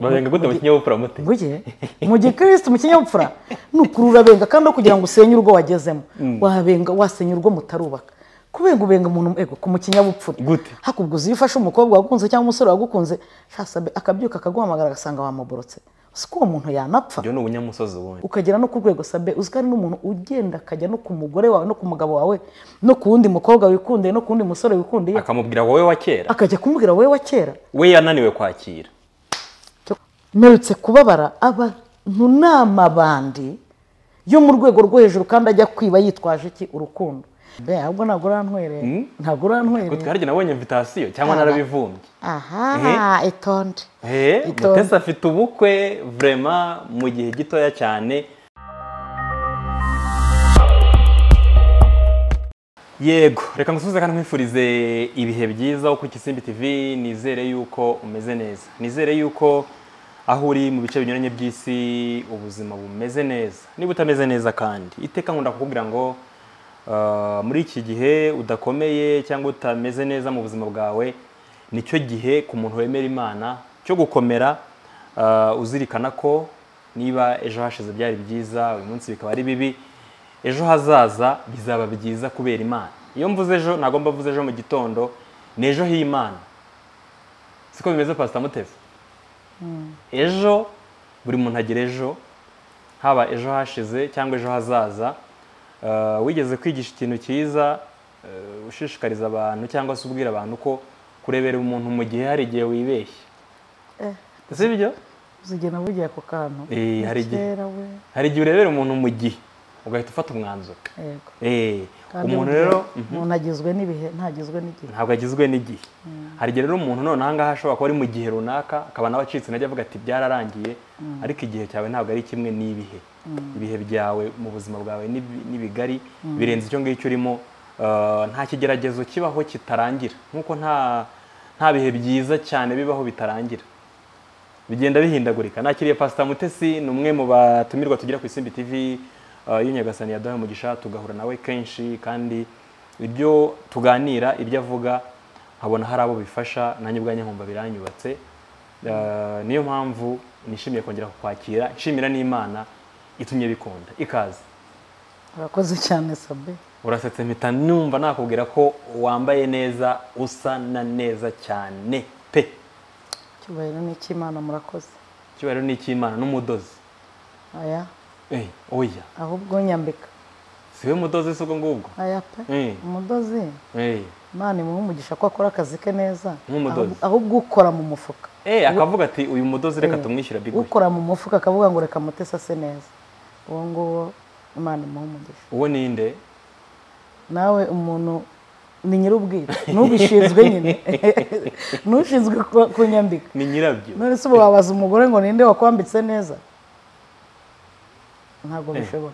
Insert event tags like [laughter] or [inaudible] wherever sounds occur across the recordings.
gute mu kinyabupfura mute mu gikirisitu mu kinyabupfura ni ukurabenga kandi no kugira ngo usenye urugo wagezemo hmm. wabenga wasenya urugo mutarubaka kubenga ubenga umuntu ego ku mu kinyabupfura gute hakubwuza iyo ufashe umukobwa wagukunze cyangwa umusore wagukunze akabyuka akaguhamagara agasanga wamuborotse siko uwo muntu yanapfa ni umunyamusozi ubundi ukagera no ku rwego sabe uzwi ari n'umuntu ugenda akajya no ku mugore wawe no ku mugabo wawe no ku wundi mukobwa wikundiye no ku wundi musore wikundiye akamubwira wowe wa kera akajya kumubwira wowe wa kera we yananiwe kwakira mperutse kubabara abantu ni yo mu rwego rwo hejuru kandi ajya kwiba yitwaje iki urukundo ahubwo ntabwo urantwereye hmm? ntabwo urantwereye twari nabonye invitasiyo cyangwa narabivumye aha eh? itonde mutesi eh? afite ubukwe vurema mu gihe gitoya cyane yego reka ngusubize kandi nkwifurize ibihe byiza uko igisimbi tv nizere yuko umeze neza nizere yuko aho uri mu bice binyuranye by'isi ubuzima bumeze neza niba utameze neza kandi iteka nkunda kukubwira ngo uh, muri iki gihe udakomeye cyangwa utameze neza mu buzima bwawe nicyo gihe ku muntu wemera imana cyo gukomera uh, uzirikana ko niba ejo hashize byari byiza uyu munsi bikaba ari bibi ejo hazaza bizaba byiza kubera imana iyo mvuze ejo ntabwo mbavuze ejo mu gitondo ni ejo h'imana siko bimeze pasita muteze ejo buri muntu agira ejo haba ejo hashize cyangwa ejo hazaza eh, wigeze kwigisha ikintu cyiza eh, ushishikariza abantu cyangwa se ubwira abantu ko kurebera umuntu mu gihe hari igihe wibeshya eh. si byo uzigena bugiye ako kantu hari igihe urebera umuntu mu gihe ugahita ufata umwanzuro kandi umuntu rero umuntu mhm. agizwe n'ibihe ntagizwe n'igihe ntabwo agizwe n'igihe hari igihe rero umuntu none ahangaha ashobora kuba ari mu gihe runaka akaba nawe acitse intege avuga ati byararangiye mm. ariko igihe cyawe ntabwo ari kimwe n'ibihe mm. ibihe byawe mu buzima bwawe n’ibigari mm. birenze icyo ngicyo urimo uh, nta kigeragezo kibaho kitarangira nk'uko nta bihe byiza cyane bibaho bitarangira bigenda bihindagurika nakiriye pasita mutesi ni umwe mu batumirwa tugira ku isimbi tivi Ah, iyo nyagasani yaduhaye umugisha tugahura nawe kenshi kandi ibyo tuganira ibyo avuga nkabona hari abo bifasha nanjye ubwanjye nkumva biranyubatse ah, niyo mpamvu nishimiye kongera kukwakira nshimira n'imana itumye bikunda ikaze urakoze cyane sabe urasetse mpita numva nakubwira ko wambaye neza usa na neza cyane pe icyubahiro ni icy'imana murakoze icyubahiro ni icy'imana n'umudozi aya oya ahubwo nyambika siwe mudozi se ngubwo aya ah, pe umudozi imana imuha umugisha ko akora akazi ke neza ahubwo ukora mu mufuka akavuga ati uyu mudozi reka tumwishyura biguye ukora mu mufuka akavuga ngo reka mutese ase neza uwo nguwo imana imuha umugisha uwo ninde nawe umuntu ni nyir'ubwite n'ubishinzwe nyine [laughs] n'ushinzwe kunyambika ni nyirabyo none se ubu wabaza umugore ngo ninde wakwambitse neza ntabwo eh, bishoboka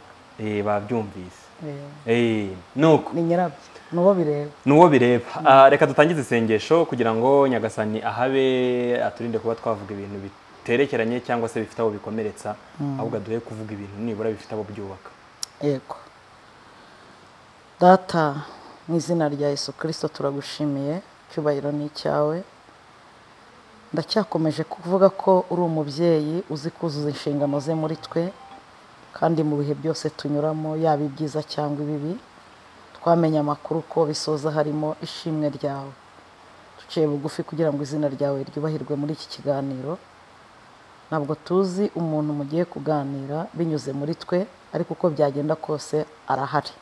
babyumvise eh. eh, ni nyirabyo ni bireba ni bireba ah, reka dutangize isengesho kugira ngo nyagasani ahabe aturinde kuba twavuga ibintu biterekeranye cyangwa se bifite abo bikomeretsa hmm. ahubwo aduhe kuvuga ibintu nibura bifite abo byubaka yego data mu izina rya Yesu kirisito turagushimiye cyubahiro ni icyawe ndacyakomeje kuvuga ko uri umubyeyi uzi kuzuza inshingano ze muri twe kandi mu bihe byose tunyuramo yaba ibyiza cyangwa ibibi twamenye amakuru ko bisoza harimo ishimwe ryawe duciye bugufi kugira ngo izina ryawe ryubahirwe muri iki kiganiro ntabwo tuzi umuntu mugiye kuganira binyuze muri twe ariko uko byagenda kose arahari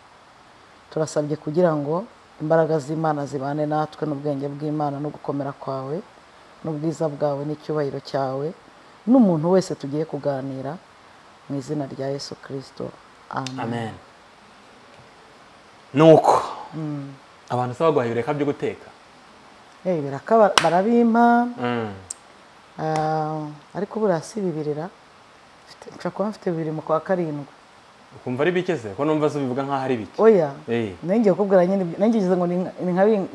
turasabye kugira ngo imbaraga z'imana zibane natwe n'ubwenge bw'imana no gukomera kwawe n'ubwiza bwawe n'icyubahiro cyawe n'umuntu wese tugiye kuganira mu izina rya yesu kirisito amen ni mm. abantu usaba baguha ibireka byo guteka eh, ibiraka barabimpa mm. ah, ariko buriya si bibirira nshobora kuba mfite bibiri mu kwa karindwi ukumva ari bike se ko numva ubivuga nk'aho ari bike oya eh. nenge kubwira nyine nenge ngo ni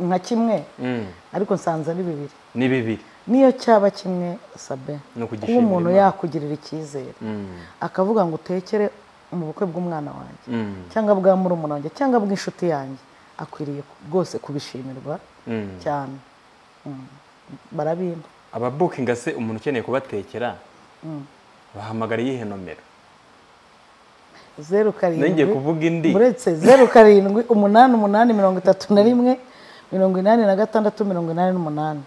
nka kimwe mm. ariko nsanze ari bibiri ni bibiri niyo cyaba kimwe sabe kuba umuntu yakugirira icyizere mm. akavuga ngo utekere mu bukwe bw'umwana wanjye mm. cyangwa bwa murumuna wanjye cyangwa bw'inshuti yanjye akwiriye rwose kubishimirwa mm. cyane barabimba ababukinga se umuntu ukeneye kubatekera bahamagara iyihe nomero zeru karindwi uretse zeru karindwi umunani umunani mirongo itatu na rimwe mirongo inani na gatandatu mirongo inani n'umunani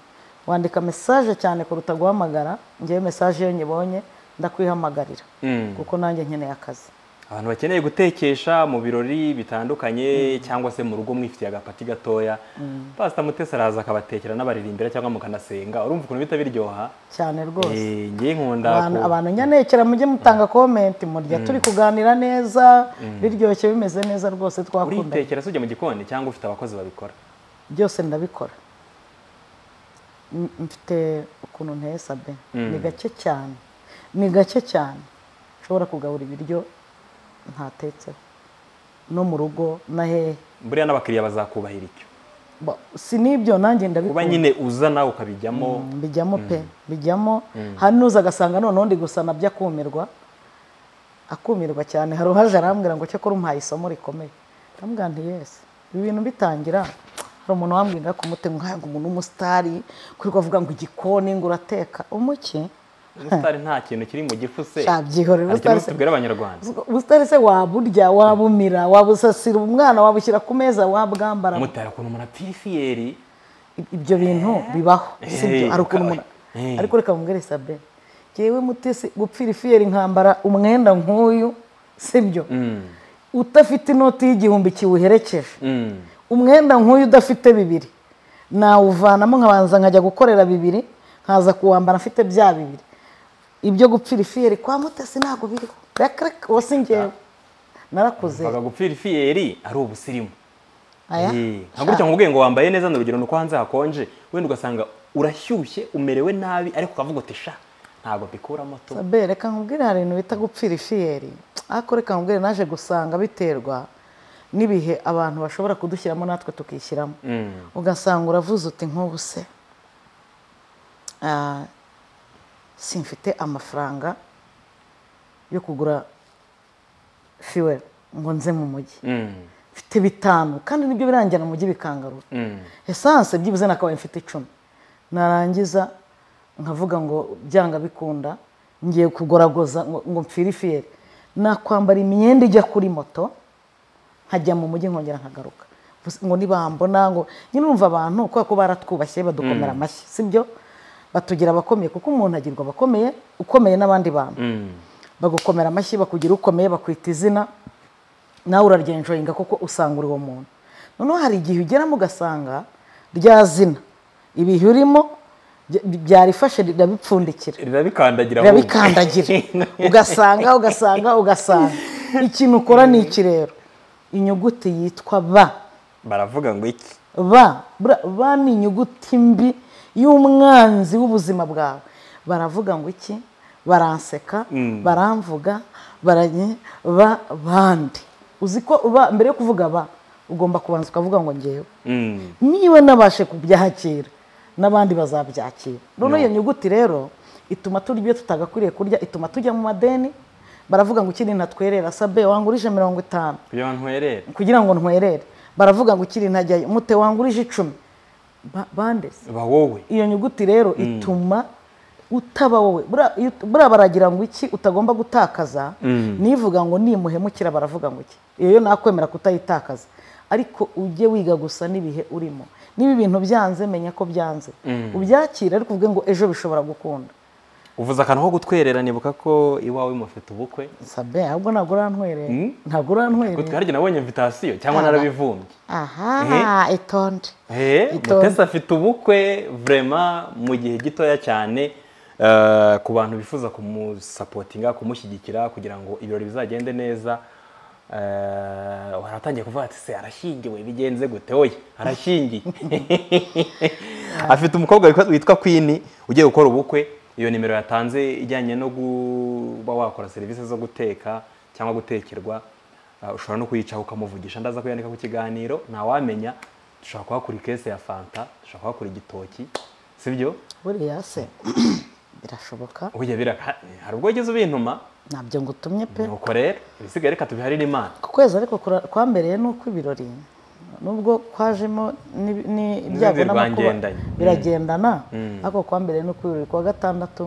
wandika mesaje cyane kuruta guhamagara ngewe mesaje iyo nyibonye ndakwihamagarira hmm. kuko nanjye nkeneye akazi abantu bakeneye gutekesha mu birori bitandukanye hmm. cyangwa se mu rugo mwifitiye agapati gatoya hmm. pasita mutesi araza akabatekera n'abaririmbira cyangwa mukanasenga urumva ukuntu bihita biryoha cyane rwose eh, abantu nyanekera mujye mutanga komenti murya turi kuganira neza biryoshye bimeze neza rwose twakunda uritekera si ujya mu gikoni cyangwa ufite abakozi babikora byose ndabikora mfite ukuntu nteye sabe mm. ni gake cyane ni gake cyane nshobora kugabura ibiryo ntatetseho no mu rugo na hehe buriya n'abakiriya bazakubahira icyo si n'ibyo nanjye ndabikora kuba nyine uza nawe ukabijyamo mm, bijyamo pe mm. bijyamo nuza agasanga noneho ndi gusa nabyo akumirwa akumirwa cyane hari uhaje arambwira ngo cyakora umuhaye isomo rikomeye ndamubwira nti yesi ibi bintu bitangira hari umuntu wambwira ku mutima nkaho umuntu w'umusitari kuko avuga ngo igikoni ngo urateka umuke ubusitari nta kintu kiri mu gifu se cyabyihorera ubusitari se tubwira abanyarwanda ubusitari se waburya wabumira wabusasira umwana wabushyira ku meza wabwambara mutara ukuntu umuntu atifiyeri ibyo bintu eh? bibaho sibyo eh, ari ukuntu umuntu eh. ariko reka mubwire sabe ngewe mutesi gupfira ifiyeri nkambara umwenda nk'uyu sibyo mm. udafite inoti y'igihumbi kiwuherekeje mm. umwenda nk'uyu udafite bibiri nawuvanamo nkabanza nkajya gukorera bibiri nkaza kuwambara afite bya bibiri ibyo gupfira ifiyeri kwa mutesi ntabwo biriho reka reka wose ngewe narakuze gupfira ifiyeri ari ubusirimu nka gutya nkubwiye ngo wambaye neza ni urugero ni uko hanze hakonje wenda ugasanga urashyushye umerewe nabi ariko ukavuga uti sha ntabwo mbikuramo tu reka nkubwire hari ibintu bita gupfira ifiyeri ariko reka nkubwire naje gusanga biterwa n'ibihe abantu bashobora kudushyiramo natwe tukishyiramo mm. ugasanga uravuze uti nk'ubu se ah, simfite amafaranga yo kugura fiwe ngo nze mu mujyi mm. mfite bitanu kandi nibyo birangira mu mujyi bikangarura mm. esanse byibuze nakabaye mfite icumi narangiza nkavuga ngo byanga bikunda ngiye kugoragoza ngo mpfire ifiyeri nakwambara imyenda ijya kuri moto nkajya mu mujyi nkongera nkagaruka ngo nibambona ngo nyine abantu kubera ko baratwubashye badukomera mm. amashyi si byo batugira abakomeye kuko umuntu agirwa abakomeye ukomeye n'abandi bantu mm. bagukomera amashyi bakugira ukomeye bakwita izina nawe uraryenjoyinga kuko usanga uri uwo muntu noneho hari igihe ugeramo ugasanga rya zina ibihe urimo byarifashe rirabipfundikira rirabikandagira [laughs] ugasanga ugasanga ugasanga ikintu ukora ni iki rero inyuguti yitwa ba baravuga ngo iki ba ba ni inyuguti mbi y'umwanzi w'ubuzima bwawe baravuga ngo iki baranseka mm. baramvuga baranye ba bandi uzi ko mbere yo kuvuga ba ugomba kubanza ukavuga ngo ngewe mm. niba nabashe kubyakira n'abandi bazabyakira noneho iyo nyuguti rero ituma turya ibyo tutagakwiriye kurya ituma tujya mu madeni baravuga ngo ukiri ntatwerera sabe wangurije mirongo itanu kugira ngo ntwerere baravuga ngo ukiri ntajyayo mute wangurije icumi bandese wowe iyo nyuguti rero mm. ituma utaba wowe buriya baragira ngo iki utagomba gutakaza mm. nivuga ngo nimuhemukira baravuga ngo iki iyo nakwemera kutayitakaza ariko ujye wiga gusa n'ibihe urimo niba ibintu byanze menya ko byanze mm. ubyakira ariko uvuge ngo ejo bishobora gukunda uvuze akantu ko gutwerera nibuka ko iwawe mufite ubukwe sabe ahubwo ntabwo urantwerera hmm? ntabwo urantwerera harya nabonye invitasiyo cyangwa narabivumbye aha itonde mutesi afite ubukwe vurema mu gihe gitoya cyane eh, ku bantu bifuza kumusapotinga kumushyigikira kugira ngo ibirori bizagende neza eh, waratangiye kuvuga ati se arashyingiwe bigenze gute oye arashyingiye [laughs] afite umukobwa witwa kwini ugiye gukora ubukwe iyo nimero yatanze ijyanye no kuba wakora serivisi zo guteka cyangwa gutekerwa uh, ushobora no kuyicaho ukamuvugisha ndaza kuyandika ku kiganiro ntawamenya dushobora kuhakura ikese ya fanta dushobora kuhakura igitoki si byo buriya se [clears throat] birashoboka hari ubwo wageze ubintuma ntabyo ngutumye pe nuko rero ibisigaye reka tubiharire imana ku kwezi ariko kwambereye ni uko ibirori nubwo kwajemo n'ibyago n'amakuba mm. biragendana mm. ariko kuwa mbere no kuri buri kuwa gatandatu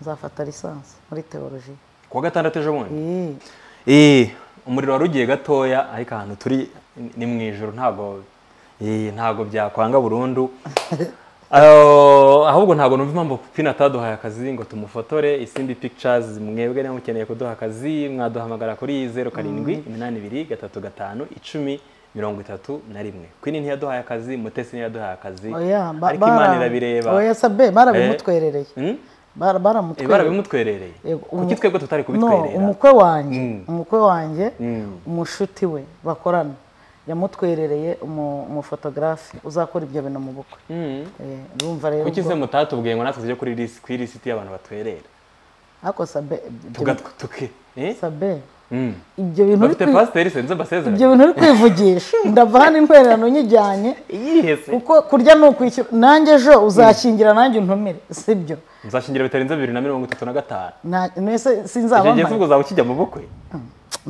nzafata lisansi muri teolojiya kuwa gatandatu ejo bundi umuriro wari ugiye gatoya ariko ahantu turi ni mu ijoro ntabwo ntabwo byakwanga burundu [laughs] ahubwo ntabwo numva impamvu pina ataduhaye akazi ngo tumufotore isimbi pictures mwebwe niba mukeneye kuduha akazi mwaduhamagara kuri zeru karindwi mm. iminani ibiri gatatu gatanu icumi mirongo itatu na rimwe kwini ntiyaduhaye akazi mutesi ntiyaduhaye akazi oh ariko imana irabireba oya oh sabe barabimutwerereye eh? hmm? eh, barabimutwerereye eh, kuki twebwe tutari kubitwerera umukwe wanjye hmm. umukwe wanjye hmm. umushuti we bakorana yamutwerereye umufotogarafe uzakora ibyo bintu mu bukwe urumva rero kuki se mutatubwiye ngo natwe tujye kuri lisiti y'abantu batwerera ariko sabe sabe ibyo bintu uri kwivugisha ndabaha n'intwererano unyijyanye kuko kurya ni ukwishyura nanjye ejo uzakingira nanjye untumire si byo nzashingira bitarenze bibiri na mirongo itatu na gatanu sinzaba mpamvu uzaba ukijya mu bukwe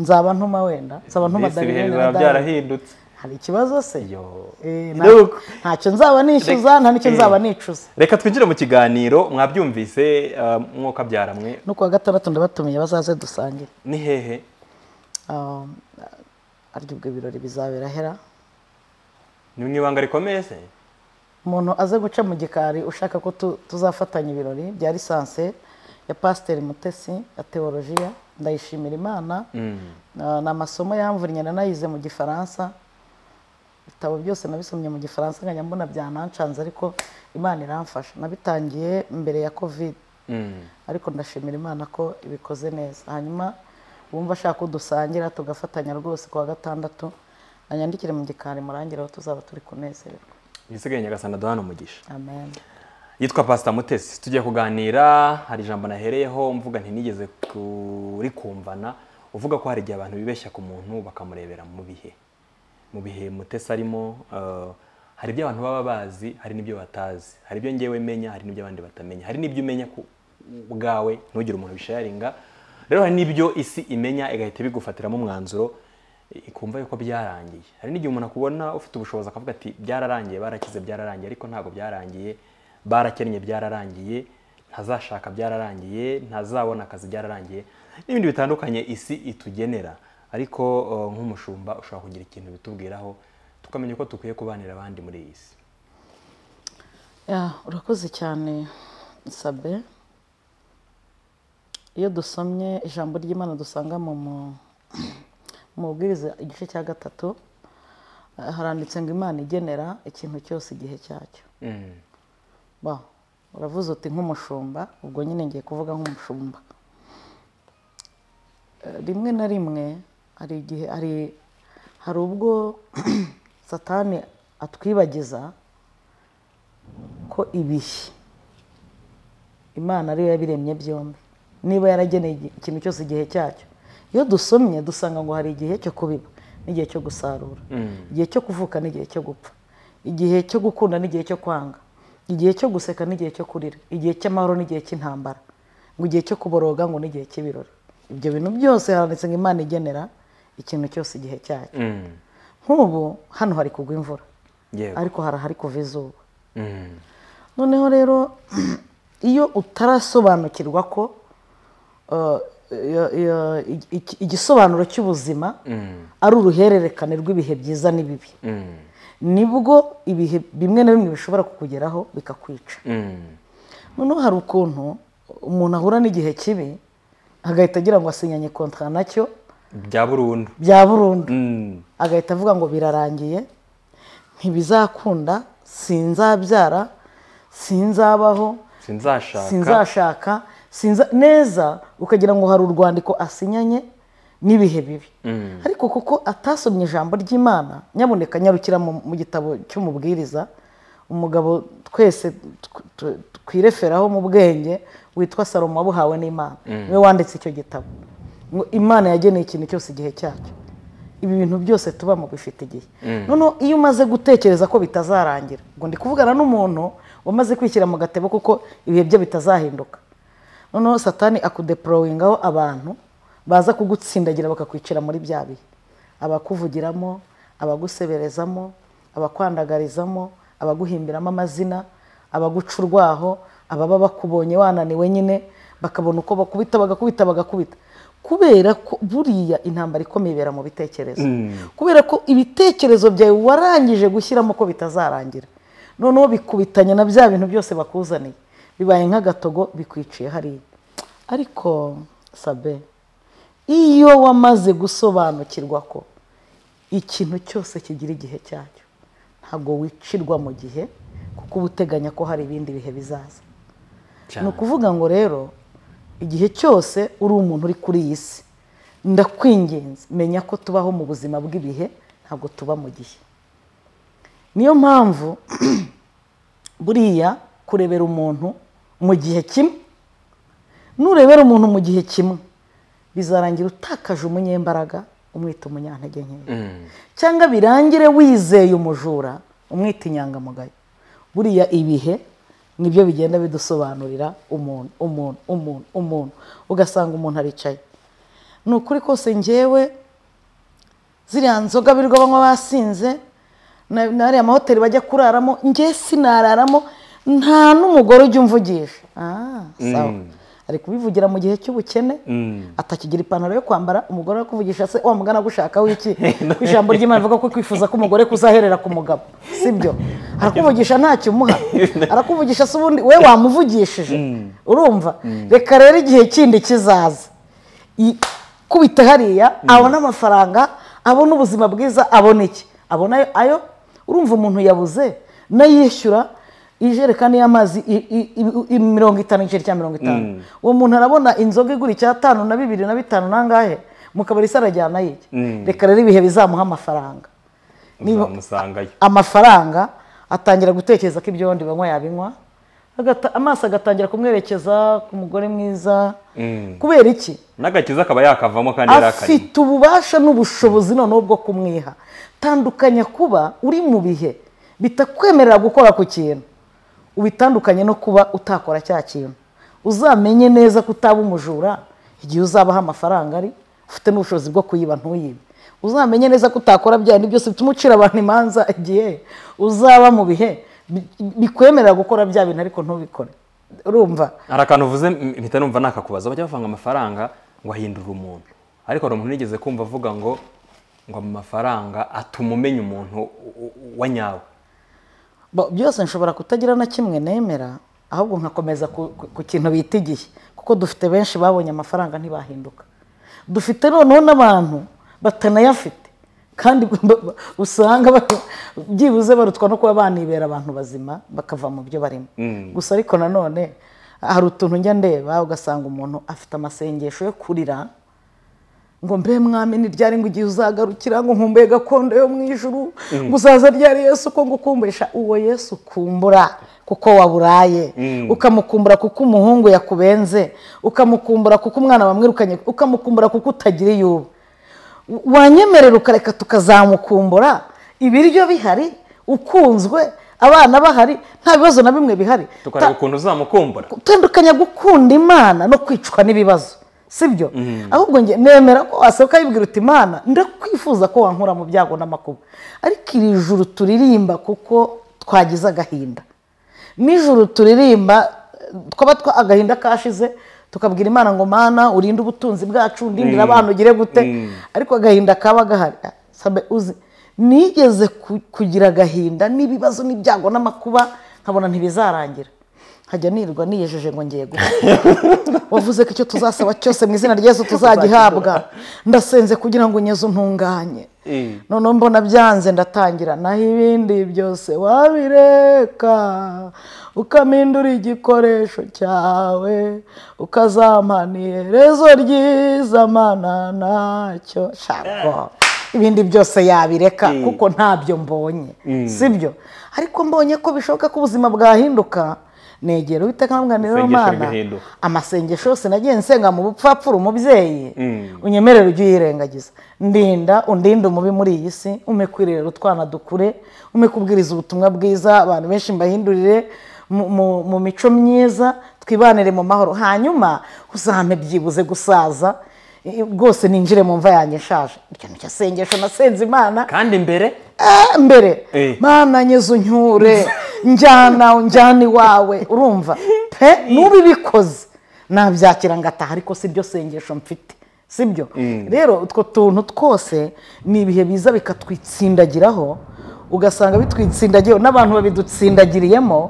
nzaba ntuma wenda nzaba ntuma byarahindutse hari ikibazo se eh, ntacyo nzaba nishyuza nta n'icyo nzaba eh. nicuza reka twinjire mu kiganiro mwabyumvise eh, mwuka byaramwe no kuwa gatandatu ndabatumiye bazaze dusangire ni hehe um, arya ubwo birori bizabera hera ni mu ibanga rikomeye se umuntu aze guca mu gikari ushaka ko tuzafatanya ibirori bya lisansi ya pasiteri mutesi ya teolojiya ndayishimira imana mm. ni amasomo yamvuriye nanayize mu gifaransa ibitabo byose nabisomye mu gifaransa nkajya mbona byanancanze ariko imana iramfasha nabitangiye mbere ya kovide mm. ariko ndashimira imana ko ibikoze neza hanyuma wumva ashaka ko dusangira tugafatanya rwose kuwa gatandatu anyandikire mu gikari murangire aho tuzaba turi kunezererwa igisigaye nyagasana duhana umugisha yitwa pasita mutesi tugiye kuganira hari ijambo nahereyeho mvuga ntinigeze kurikumvana uvuga ko hari igihe abantu bibeshya ku muntu bakamurebera mu bihe mu bihe mutesi arimo uh, hari ibyo abantu baba bazi hari n'ibyo batazi hari ibyo ngewe menya hari n'ibyo abandi batamenya hari n'ibyo umenya ubwawe ntugire umuntu bisharinga rero hari n'ibyo isi imenya igahita bigufatiramo umwanzuro ikumva yuko byarangiye hari n'igihe umuntu akubona ufite ubushobozi akavuga ati byararangiye barakize byararangiye ariko ntabwo byarangiye barakennye byararangiye ntazashaka byararangiye ntazabona akazi byararangiye n'ibindi bitandukanye isi itugenera ariko eh, nk'umushumba ushobora kugira ikintu bitubwiraho tukamenya ko dukwiye kubanira abandi muri iyi si urakoze cyane sabe iyo dusomye ijambo ry'imana dusanga mu mubwiriza igice cya gatatu eh, haranditse ngo imana igenera ikintu cyose igihe cyacyo mm. uravuze uti nk'umushumba ubwo nyine ngiye kuvuga nk'umushumba eh, rimwe na rimwe hari igihe hari ubwo [clears throat] satani atwibagiza ko ibihe imana ariyo yabiremye byombi niba yarageneye ikintu cyose igihe cyacyo iyo dusomye dusanga ngo hari igihe cyo kubiba n'igihe cyo gusarura mm. igihe cyo kuvuka n'igihe cyo gupfa igihe cyo gukunda n'igihe cyo kwanga igihe cyo guseka n'igihe cyo kurira igihe cy'amahoro n'igihe cy'intambara ngo igihe cyo kuboroga ngo n'igihe cy'ibirori ibyo bintu byose haranditse ngo imana igenera ikintu cyose igihe cyacyo mm. nk'ubu hano hari kugwa imvura ariko harahari kuva izuba mm. noneho rero [clears throat] iyo utarasobanukirwa ko uh, igisobanuro cy'ubuzima mm. ari uruhererekane rw'ibihe byiza n'ibibi nibwo ibihe bimwe na bimwe bishobora kukugeraho bikakwica noneho hari ukuntu umuntu ahura n'igihe kibi agahita agira ngo asinyanye kontara nacyo bya burundu bya burundu mm. agahita avuga ngo birarangiye ntibizakunda sinzabyara sinzabaho sinzashaka neza ukagira ngo hari urwandiko asinyanye n'ibihe bibi mm. ariko kuko atasomye ijambo ry'imana nyaboneka nyarukira mu gitabo cy'umubwiriza umugabo twese twireferaho mu bwenge witwa salomo wabuhawe n'imana niwe mm. wanditse icyo gitabo imana yageneye ikintu cyose igihe cyacyo ibi bintu byose tubamo bifite igihe mm. noneho iyo umaze gutekereza ko bitazarangira ngo ndi kuvugana n'umuntu wamaze kwishyira mu gatebo kuko ibihe bye bitazahinduka noneho satani akudepurowingaho abantu baza kugutsindagira bakakwicira muri bya bihe abakuvugiramo abaguseberezamo abakwandagarizamo abaguhimbiramo amazina abaguca urwaho ababa bakubonye wananiwe nyine bakabona uko bakubita bagakubita bagakubita kubera ko buriya intambara ikomeye ibera mu bitekerezo mm. kubera ko ibitekerezo byawe warangije gushyiramo ko bitazarangira noneho bikubitanye na bya bintu byose bakuzaniye bibaye nk'agatogo bikwiciye hariya ariko sabe iyo wamaze gusobanukirwa ko ikintu cyose kigira igihe cyacyo ntabwo wicirwa mu gihe kuko uba uteganya ko hari ibindi bihe bizaza ni ukuvuga ngo rero igihe cyose uri umuntu uri kuri iyi si ndakwingenzi menya ko tubaho mu buzima bw'ibihe ntabwo tuba mu gihe niyo mpamvu [clears throat] buriya kurebera umuntu mu gihe kimwe nurebera umuntu mu gihe kimwe bizarangira utakaje umunyembaraga umwita umunyantege nkeya mm. cyangwa birangire wizeye umujura umwita inyangamugayo buriya ibihe nibyo bigenda bidusobanurira umuntu umuntu umuntu umuntu ugasanga umuntu aricaye ni ukuri kose ngewe ziriya nzoga birirwa banywa basinze n'ariya amahoteli bajya kuraramo nge sinararamo nta n'umugore ujya umvugisha ah, mm. ari kubivugira mu gihe cy'ubukene mm. atakigira ipantaro yo kwambara umugore kuvugisha se wa mugana gushaka w'iki [laughs] ku ijambo ry'imana avuga ko kwifuza ko umugore kuzaherera ku mugabo si byo [laughs] arakuvugisha ntacyo umuha [laughs] arakuvugisha se ubundi we wamuvugishije mm. urumva mm. reka rero igihe kindi kizaza ikubita hariya abona amafaranga abona ubuzima bwiza abona iki abona ayo urumva umuntu yabuze nayishyura ijerekani y'amazi mirongo itanu igiceri cya mirongo itanu mm. uwo muntu arabona inzoga igura icyatanu na bibiri na bitanu nangahe mu kabari se arajyana yijya mm. reka rero ibihe bizamuha amafaranga amafaranga atangira gutekereza ko ibyo banywa yabinywa amaso agatangira kumwerekeza ku mugore mwiza mm. kubera iki n'agakiza akaba yakavamo kandi yarakanye afite ububasha n'ubushobozi noneho bwo kumwiha tandukanya kuba uri mu bihe bitakwemerera gukora ku kintu ubitandukanye no kuba utakora cya kintu uzamenye neza ko utaba umujura igihe uzabaha amafaranga ari ufite n'ubushobozi bwo kuyiba ntuyibe uzamenye neza ko utakora bya bintu byose bituma ucira abantu imanza igihe uzaba mu bihe bikwemerera gukora bya bintu ariko ntubikore urumva hari akantu uvuze mpita numva nakakubaza bajya bavanga amafaranga ngo ahindure umuntu ariko hari umuntu unigeze kumva avuga ngo ngo amafaranga atuma umenya umuntu wa nyawe byose nshobora kutagira na kimwe nemera ahubwo nkakomeza ku kintu bita igihe kuko dufite benshi babonye amafaranga ntibahinduka dufite noneho n'abantu batanayafite kandi usanga byibuze barutwa no kuba banibera abantu bazima bakava mu byo barimo mm. gusa ariko nanone hari utuntu njya ndeba ugasanga umuntu afite amasengesho yo kurira ngo mbe mwami ni ryari ngo igihe uzagarukira ngo nkumbuye gakondo yo mu ijuru mm. ngo uzaza ryari yesu ko ngo uwo yesu ukumbura kuko waburaye mm. ukamukumbura kuko umuhungu yakubenze ukamukumbura kuko umwana wamwirukanye ukamukumbura kuko utagira iyo uba wanyemerera ukareka tukazamukumbura ibiryo bihari ukunzwe abana bahari nta bibazo na bimwe bihari ukuntu uzamukumbura gutandukanya gukunda imana no kwicwa n'ibibazo sibyo mm-hmm. ahubwo njye nemera ko wasohoka yibwira uti imana ndakwifuza ko wankura mu byago n'amakuba ariko iri juru turirimba kuko twagize agahinda nijoro turirimba twaba agahinda kashize tukabwira imana ngo mana urinde ubutunzi bwacu ndindira mm-hmm. abantu ugire gute mm-hmm. ariko agahinda kaba gahari uzi nigeze kugira agahinda n'ibibazo n'ibyago n'amakuba nkabona ntibizarangira nkajya nirirwa niyejeje ngo ngiye guha [laughs] wavuze ko icyo tuzasaba cyose mu izina ryezo tuzagihabwa ndasenze kugira ngo unyeze untunganye eh. noneho mbona byanze ndatangira naho ibindi byose wabireka ukamindura igikoresho cyawe ukazampaniye rezo ryiza mana nacyo shako ibindi byose yabireka eh. kuko ntabyo mbonye eh. sibyo ariko mbonye ko bishoboka ko ubuzima bwahinduka negera uwiteka nkamwamwira rero amasengesho yose nagiye nsenga mu bupfapfura umubyeyi mm. unyemerere ujye uyirengagiza ndinda undinde umubi muri iyi si umekwirire utwana dukure umekubwiriza ubutumwa bwiza abantu benshi mbahindurire mu mico myiza twibanire mu mahoro hanyuma uzampe byibuze gusaza rwose ninjire mu mva yanjye ishaje icyo ni nasenze imana kandi mbere E, mbere e. mwana nyeze unyure njyana njyana iwawe urumva pe e. n'ubu ibikoze nabyakira ngataha ariko si byo sengesho mfite si byo rero utwo tuntu twose ni ibihe biza bikatwitsindagiraho ugasanga bitwitsindagiyeho n'abantu babidutsindagiriyemo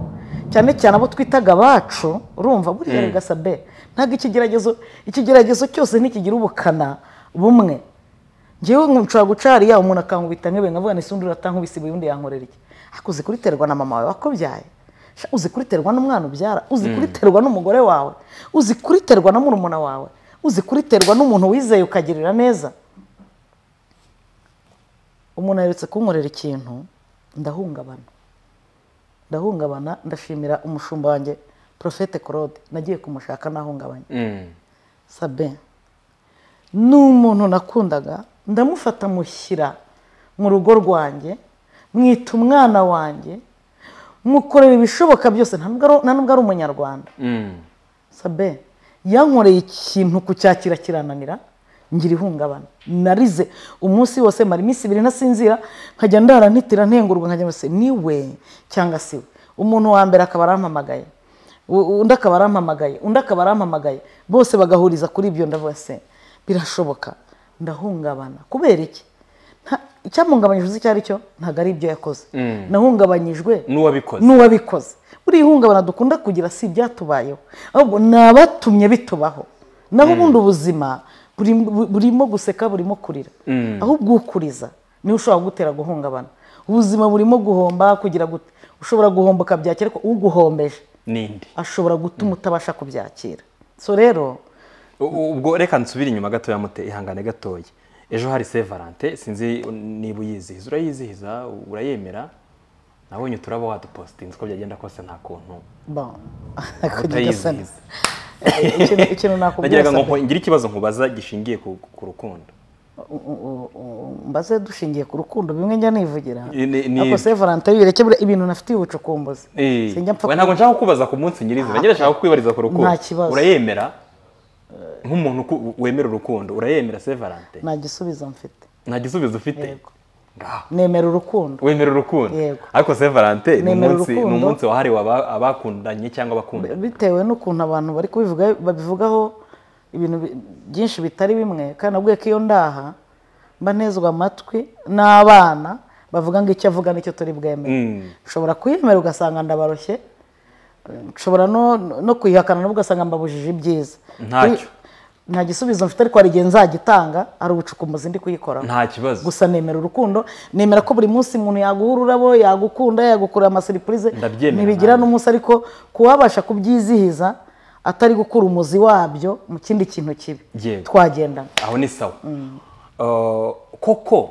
cyane cyane abo twitaga bacu urumva buriya gasabe ntabwo ikigeragezo ikigeragezo cyose ntikigira ubukana bumwe ngewe nshobora guca umuntu akankubita nkebe nkavuga ni undi uratankubiye ubundi yankorera iki ariko uzi kuriterwa na mama wawe wakubyaye uzi kuriterwa n'umwana ubyara uzi kuriterwa mm. n'umugore wawe uzi kuriterwa na murumuna wawe uzi kuriterwa n'umuntu wizeye ukagirira neza umuntu aherutse kunkorera ikintu ndahungabana ndahungabana ndashimira umushumba wanjye porofete claude nagiye kumushaka nahungabanye mm. sabe ni umuntu nakundaga ndamufata mushyira mu rugo rwanjye mwita umwana wanjye mukorera ibishoboka byose nta nubwo ari umunyarwanda mm. sabe yankoreye ikintu ku cyakira kirananira ngira ihungabana narize umunsi wose mara iminsi ibiri nasinzira nkajya ndara ntitira ntengurwa nkajya mbese niwe cyangwa si we umuntu wa mbere akaba arampamagaye undi akaba arampamagaye undi akaba arampamagaye bose bagahuriza kuri ibyo ndavuga se birashoboka ndahungabana kubera iki icyamuhungabanyije icyo ari cyo ntabwo ari ibyo yakoze mm. nahungabanyijwe n'uwabikoze buriya ihungabana dukunda kugira si ibyatubayeho ahubwo ni abatumye bitubaho naho mm. ubundi ubuzima burimo guseka burimo kurira mm. aho ubwukuriza niwe ushobora gutera guhungabana ubuzima burimo guhomba kugira ushobora guhomba ukabyakira uguhombeje ashobora gutuma utabasha kubyakira so rero ubwo reka nsubire inyuma gatoya mute ihangane gatoya ejo hari se valante sinzi niba uyizihiza urayizihiza urayemera nabonye turaba wadupositinze uko byagenda kose nta kuntu utayizihiza eh, nagiraga ngo ngire ikibazo nkubaza gishingiye ku rukundo mbaze dushingiye ku rukundo bimwe njya nivugira ariko se valante ibintu nafitiye ubucukumbuzi eh, ntabwo nshaka kukubaza ku munsi nyirizina ah, ngira nshaka kukwibariza ku rukundo urayemera nk'umuntu wemera urukundo urayemera se valante nta gisubizo mfite nta gisubizo ufite nemera urukundo wemera urukundo ariko se valante ni umunsi wahariwe abakundanye cyangwa abakundana bitewe n'ukuntu abantu bari kubivuga babivugaho ibintu byinshi bitari bimwe kandi nabwiye ko iyo ndaha mba ntezwa amatwi n'abana bavuga ngo icyo avuga nicyo turi bwemere ushobora mm. kuyemera ugasanga ndabaroshye ushobora no kuyihakana n'ubwo ugasanga mbabujije ibyiza ntacyo nta gisubizo mfite ariko hari igihe nzagitanga ari ubucukumuzi ndi kuyikora nta kibazo gusa nemera urukundo nemera ko buri munsi umuntu yaguha ururabo yagukunda yagukurira amasiripurize ntibigira n'umunsi ariko kuwabasha kubyizihiza atari gukura umuzi wabyo mu kindi kintu kibi twagenda aho ni sawa mm. uh, koko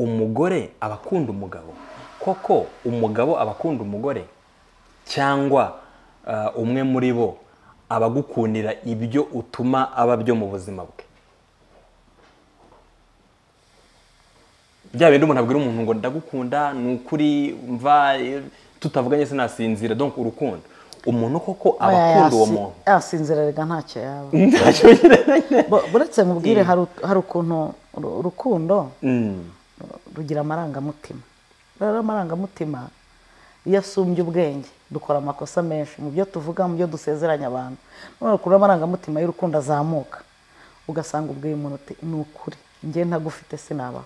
umugore abakunda umugabo koko umugabo abakunda umugore cyangwa uh, umwe muri bo abagukundira ibyo utuma aba byo mu buzima bwe bya bindi umuntu abwira umuntu ngo ndagukunda ni ukuri mva tutavuganye sinasinzira donc urukundo umuntu koko aba akunda uwo muntu yasinzira reka ntacyo yaba [laughs] uretse mubwire mm. hari ukuntu urukundo mm. rugira amarangamutima rero amarangamutima iyo asumbye ubwenge dukora amakosa menshi mu byo tuvuga mu byo dusezeranya abantu none ukurura amarangamutima y'urukundo azamuka ugasanga ubwiye umuntu uti ni ukuri njye ntagufite sinabaho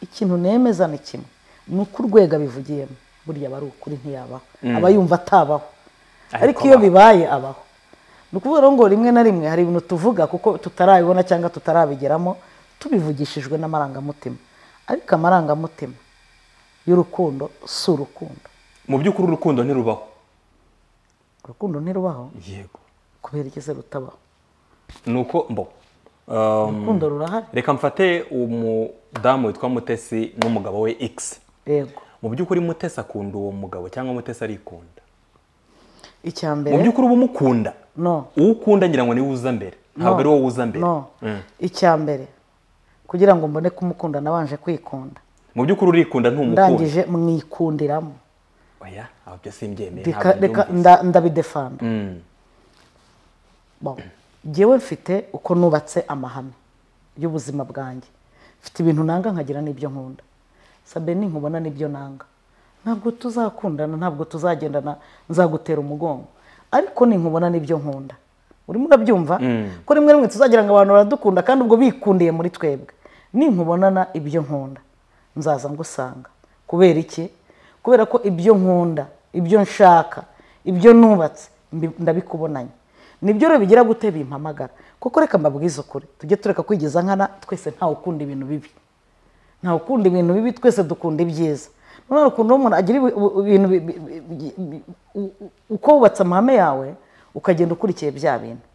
ikintu nemeza ni kimwe ni uko urwego abivugiyemo burya aba ari ukuri ntiyabaho mm. aba yumva atabaho ariko iyo bibaye abaho ni ukuvuga ngo rimwe na rimwe hari ibintu tuvuga kuko tutarabibona cyangwa tutarabigeramo tubivugishijwe n'amarangamutima ariko amarangamutima y'urukundo si urukundo mu by'ukuri urukundo ntirubaho urukundo ntirubaho yego kubera iki rutabaho ni uko mbo um, urukundo rurahari reka mfate umudamu witwa mutesi n'umugabo we x yego mu by'ukuri mutesi akunda uwo mugabo cyangwa mutesi arikunda icya mbere mu by'ukuri uba umukunda uwo ukunda ngira ngo niwe uza mbere ntabwo ari wowe uza mbere mm. icya mbere kugira ngo mbone kumukunda nabanje kwikunda mu by'ukuri urikunda ntumukunda ndangije mwikundiramo oya aho byo simbyemeye reka ndabidefanda mm. ngewe mfite uko nubatse amahame y'ubuzima bwanjye mfite ibintu nanga nkagira n'ibyo nkunda sabe nkubona n'ibyo nanga ntabwo tuzakundana ntabwo tuzagendana nzagutera umugongo ariko nkubona n'ibyo nkunda urimo urabyumva mm. ko rimwe rimwe tuzagira ngo abantu baradukunda kandi ubwo bikundiye muri twebwe ninkubonana ibyo nkunda nzaza ngusanga kubera iki kubera ko ibyo nkunda ibyo nshaka ibyo nubatse ndabikubonanye nibyo rero bigira gute bimpamagara kuko reka mbabwize ukuri tujye tureka kwigeza nkana twese nta ukunda ibintu bibi nta ukunda ibintu bibi twese dukunda ibyiza noneho ukuntu umuntu agira ibintu uko wubatse amahame yawe ukagenda ukurikiye bya bintu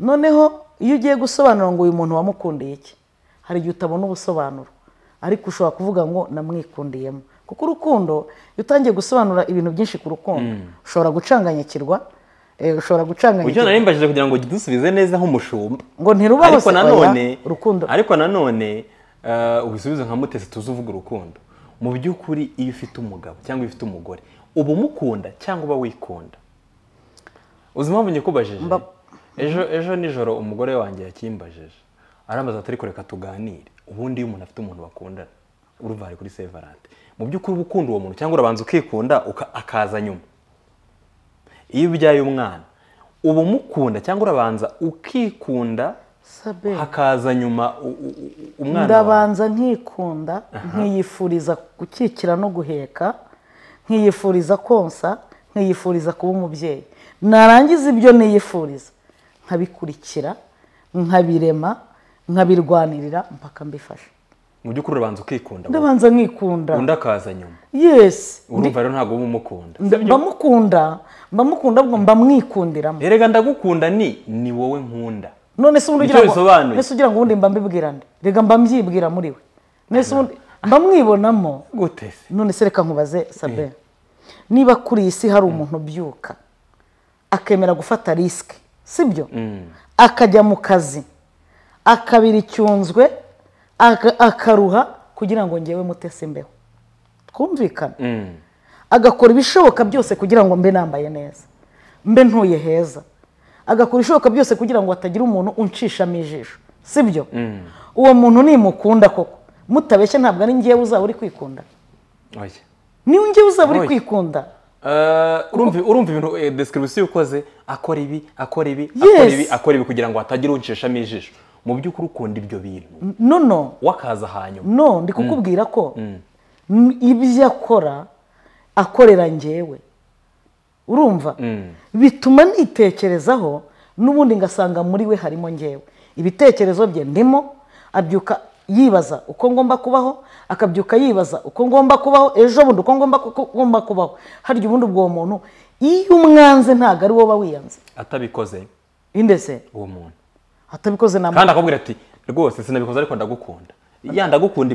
noneho iyo ugiye gusobanura ngo uyu muntu wamukundiye iki hari igihe utabona ubusobanuro ariko ushobora kuvuga ngo namwikundiyemo kuko urukundo iyo utangiye gusobanura ibintu byinshi ku rukundo mm. ushobora gucanganyikirwa eh, ushobora gucanganyikirwa ujya narimbaje kugira ngo dusubize neza nk'umushumba ngo ntirubaho se urukundo ariko nanone eh, ubisubizo nka mutesi tuzi uvuga urukundo mu by'ukuri iyo ufite umugabo cyangwa iyo ufite umugore uba umukunda cyangwa uba wikunda uzi impamvu nyikubajije ejo ejo nijoro umugore wanjye yakimbajije arambaza atari kureka tuganire ubundi iyo umuntu afite umuntu bakundana urumva hari kuri sevarante mu by'ukuri uba ukunda uwo muntu cyangwa urabanza ukikunda akaza nyuma iyo ubyaye umwana uba umukunda cyangwa urabanza ukikunda hakaza nyuma umwana ndabanza nkikunda nkiyifuriza gukikira no guheka nkiyifuriza konsa nkiyifuriza kuba umubyeyi narangiza ibyo niyifuriza nkabikurikira nkabirema nkabirwanirira mpaka mbifasha mu by'ukuri urabanza ukikunda ndabanza nkikunda undi akaza nyuma yesi urumva rero ntabwo uba umukunda mbamukunda mbamukunda mbamwikundiramo eh, reka ndagukunda ni ni wowe nkunda none se ubundi ugira ngo ubundi mbambibwirane reka mbabyibwira muri we mbese ubundi mbamwibonamo gute none se reka nkubaze sabe eh. niba kuri iyi si hari mm. umuntu ubyuka akemera gufata risike byo mm. akajya mu kazi akabira icyunzwe akaruha kugira ngo ngewe mutese imbeho twumvikane mm. agakora ibishoboka byose kugira ngo mbe nambaye neza mbe ntuye heza agakora ibishoboka byose kugira ngo hatagira umuntu uncishamo ijisho si byo mm. uwo muntu nimukunda koko mutabeshya ntabwo ari ngewe uzaba uri kwikunda niyo ngewe uzaba uri kwikunda eh, urumva ibintu eh, desikaribisiyo ukoze akora ibi akora ibi akora ibi akora ibi kugira ngo hatagira uncishamo ijisho mu by'ukuri ukunda ibyo bintu no no wakaza hanyuma no ndi kukubwira mm. ko mm. ibyo akora akorera ngewe urumva mm. bituma nitekerezaho n'ubundi ngasanga muri we harimo ngewe ibitekerezo bye ndimo abyuka yibaza uko ngomba kubaho akabyuka yibaza uko ngomba kubaho ejo bundi uko ngomba kubaho harya ubundi ubwo muntu iyo umwanze ntabwo ari wowe wiyanze atabikoze indese uwo muntu atabikoze na kandi akabwira ati rwose sinabikoze ariko ndagukunda ya ndagukunda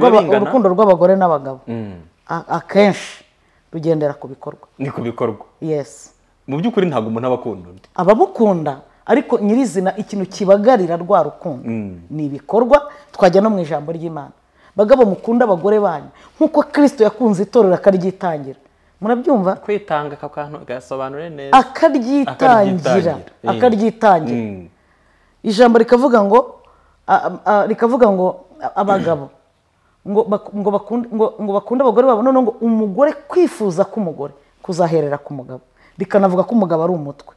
urukundo rw'abagore n'abagabo mm. akenshi rugendera ku bikorwa ni ku bikorwa yesi mu by'ukuri ntabwo umuntu aba akunda undi abamukunda ariko nyirizina ikintu kibagarira rwa rukundo mm. ni ibikorwa twajya no mu ijambo ry'imana bagabo mukunda abagore banyu nk'uko kirisito yakunze itorero akaryitangira murabyumva kwitanga akakantu gasobanure neza akaryitangira akaryitangira mm. ijambo rikavuga ngo rikavuga ngo abagabo ngo bakunde abagore babo noneho ngo umugore kwifuza k'umugore kuzaherera ku mugabo rikanavuga ko umugabo ari umutwe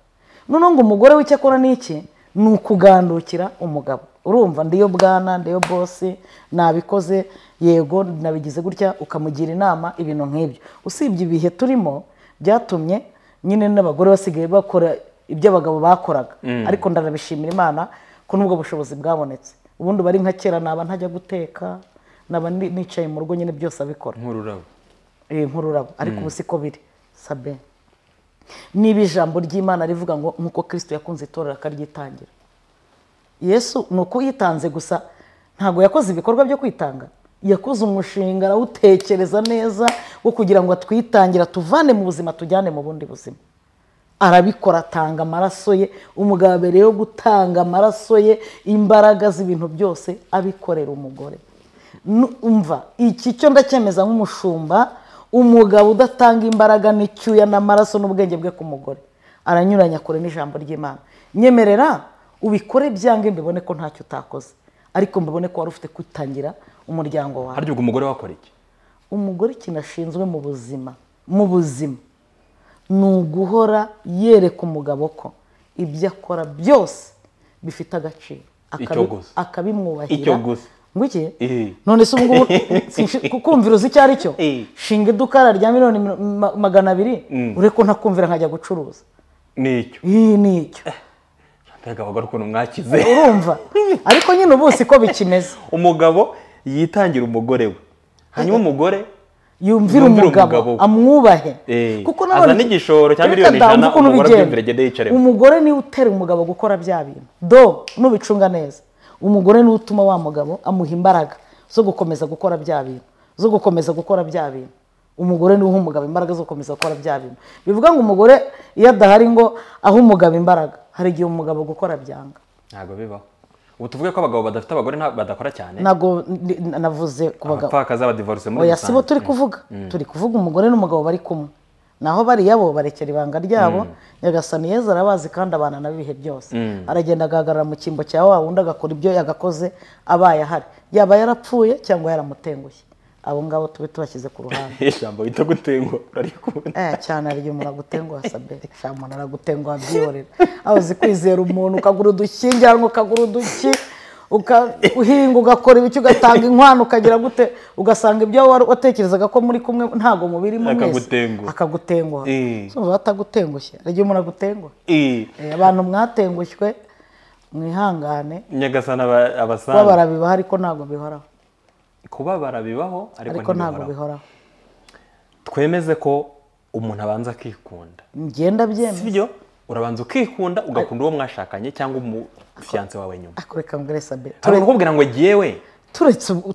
noneho ngo umugore w'icyakora ni iki ni ukugandukira umugabo urumva ndiyo bwana ndiyo bose nabikoze yego nabigize gutya ukamugira inama ibintu nk'ibyo usibye ibihe turimo byatumye nyine n'abagore basigaye bakora ibyo abagabo bakoraga mm. ariko ndanabishimira imana ko n'ubwo bushobozi bwabonetse ubundi bari nka kera naba ntajya guteka naba nicaye mu rugo nyine byose abikora nk'ururabo eh, nk'ururabo ariko mm. ubu siko biri sabe niba ijambo ry'imana rivuga ngo nk'uko kirisito yakunze itorero akaryitangira yesu ni uko yitanze gusa ntabwo yakoze ibikorwa byo kwitanga yakoze umushinga arawutekereza neza wo kugira ngo atwitangira tuvane mu buzima tujyane mu bundi buzima arabikora atanga amaraso ye umugabo mbere yo gutanga amaraso ye imbaraga z'ibintu byose abikorera umugore umva iki cyo ndacyemeza nk'umushumba umugabo udatanga imbaraga n'icyuya n'amaraso n'ubwenge bwe ku mugore aranyuranya kure n'ijambo ry'imana nyemerera ubikore byange mbibone ko ntacyo utakoze ariko mbibone ko wari ufite kwitangira umuryango wawe harya ubwo umugore wakora iki umugore kinashinzwe mu buzima mu buzima ni uguhora yereka umugabo ko ibyo akora byose bifite agaciro akabimwubahira ngwiki eh. none se ubungubu [laughs] kukumvira uzi icyo ari cyo eh. shinga idukara rya miliyoni magana abiri mm. ureko ntakumvira nkajya gucuruza nicyo nicyo eh. mbega ukuntu mwakize urumva [laughs] ariko nyine ubu si ko bikimeze umugabo yitangira umugore we hanyuma umugore yumvira umugabo amwubahe eh, kuko azana igishoro cya miliyoni ijana umugore abyumvira agende yicaremo umugore niwe utera umugabo gukora bya bintu do nubicunga neza umugore niwe utuma wa mugabo amuha imbaraga zo gukomeza gukora bya bintu zo gukomeza gukora bya bintu umugore niwe uha umugabo imbaraga zo gukomeza gukora bya bintu bivuga ngo umugore iyo adahari ngo ahe umugabo imbaraga hari igihe umugabo gukora byanga ntabwo bibaho ubu tuvuge ko abagabo badafite abagore badakora cyane ntabwo navuze ku bagabo abapfakazi abadivorisi muri rusange si bo turi kuvuga mm. Mm. turi kuvuga umugore n'umugabo bari kumwe naho bariya bo barekera ibanga ryabo mm. nyagasani yeza arabazi kandi abana n'ibihe byose aragenda agahagarara mu cyimbo cya wa wundi agakora ibyo yagakoze abaye ahari yaba yarapfuye cyangwa yaramutenguye abo ngabo tube tubashyize ku ruhande [laughs] ijambo bita gutengwa urarikunda eh, cyane ry'umuntu agutenguha saberi umuntu aragutenguha byihorera aho uzi kwizera umuntu ukagura udukingi ukagura uduki uhinga ugakora ibiki ugatanga inkwano ukagira gute ugasanga ibyo watekerezaga ko muri kumwe ntabwo mubirimo mwese akagutenguha batagutengushye eh. ari umuntu agutenguha eh. abantu mwatengushywe mwihangane nyagasana abasanga kuba barabibara ariko ntabwo bihoraho kubabara bibaho ariko ntabwo bihoraho twemeze ko umuntu abanza akikunda ngenda byemeza sibyo urabanza ukikunda ugakunda uwo mwashakanye cyangwa umufiyanse wawe nyuma akureka mbwesabe turabona ukubwira ngo yewe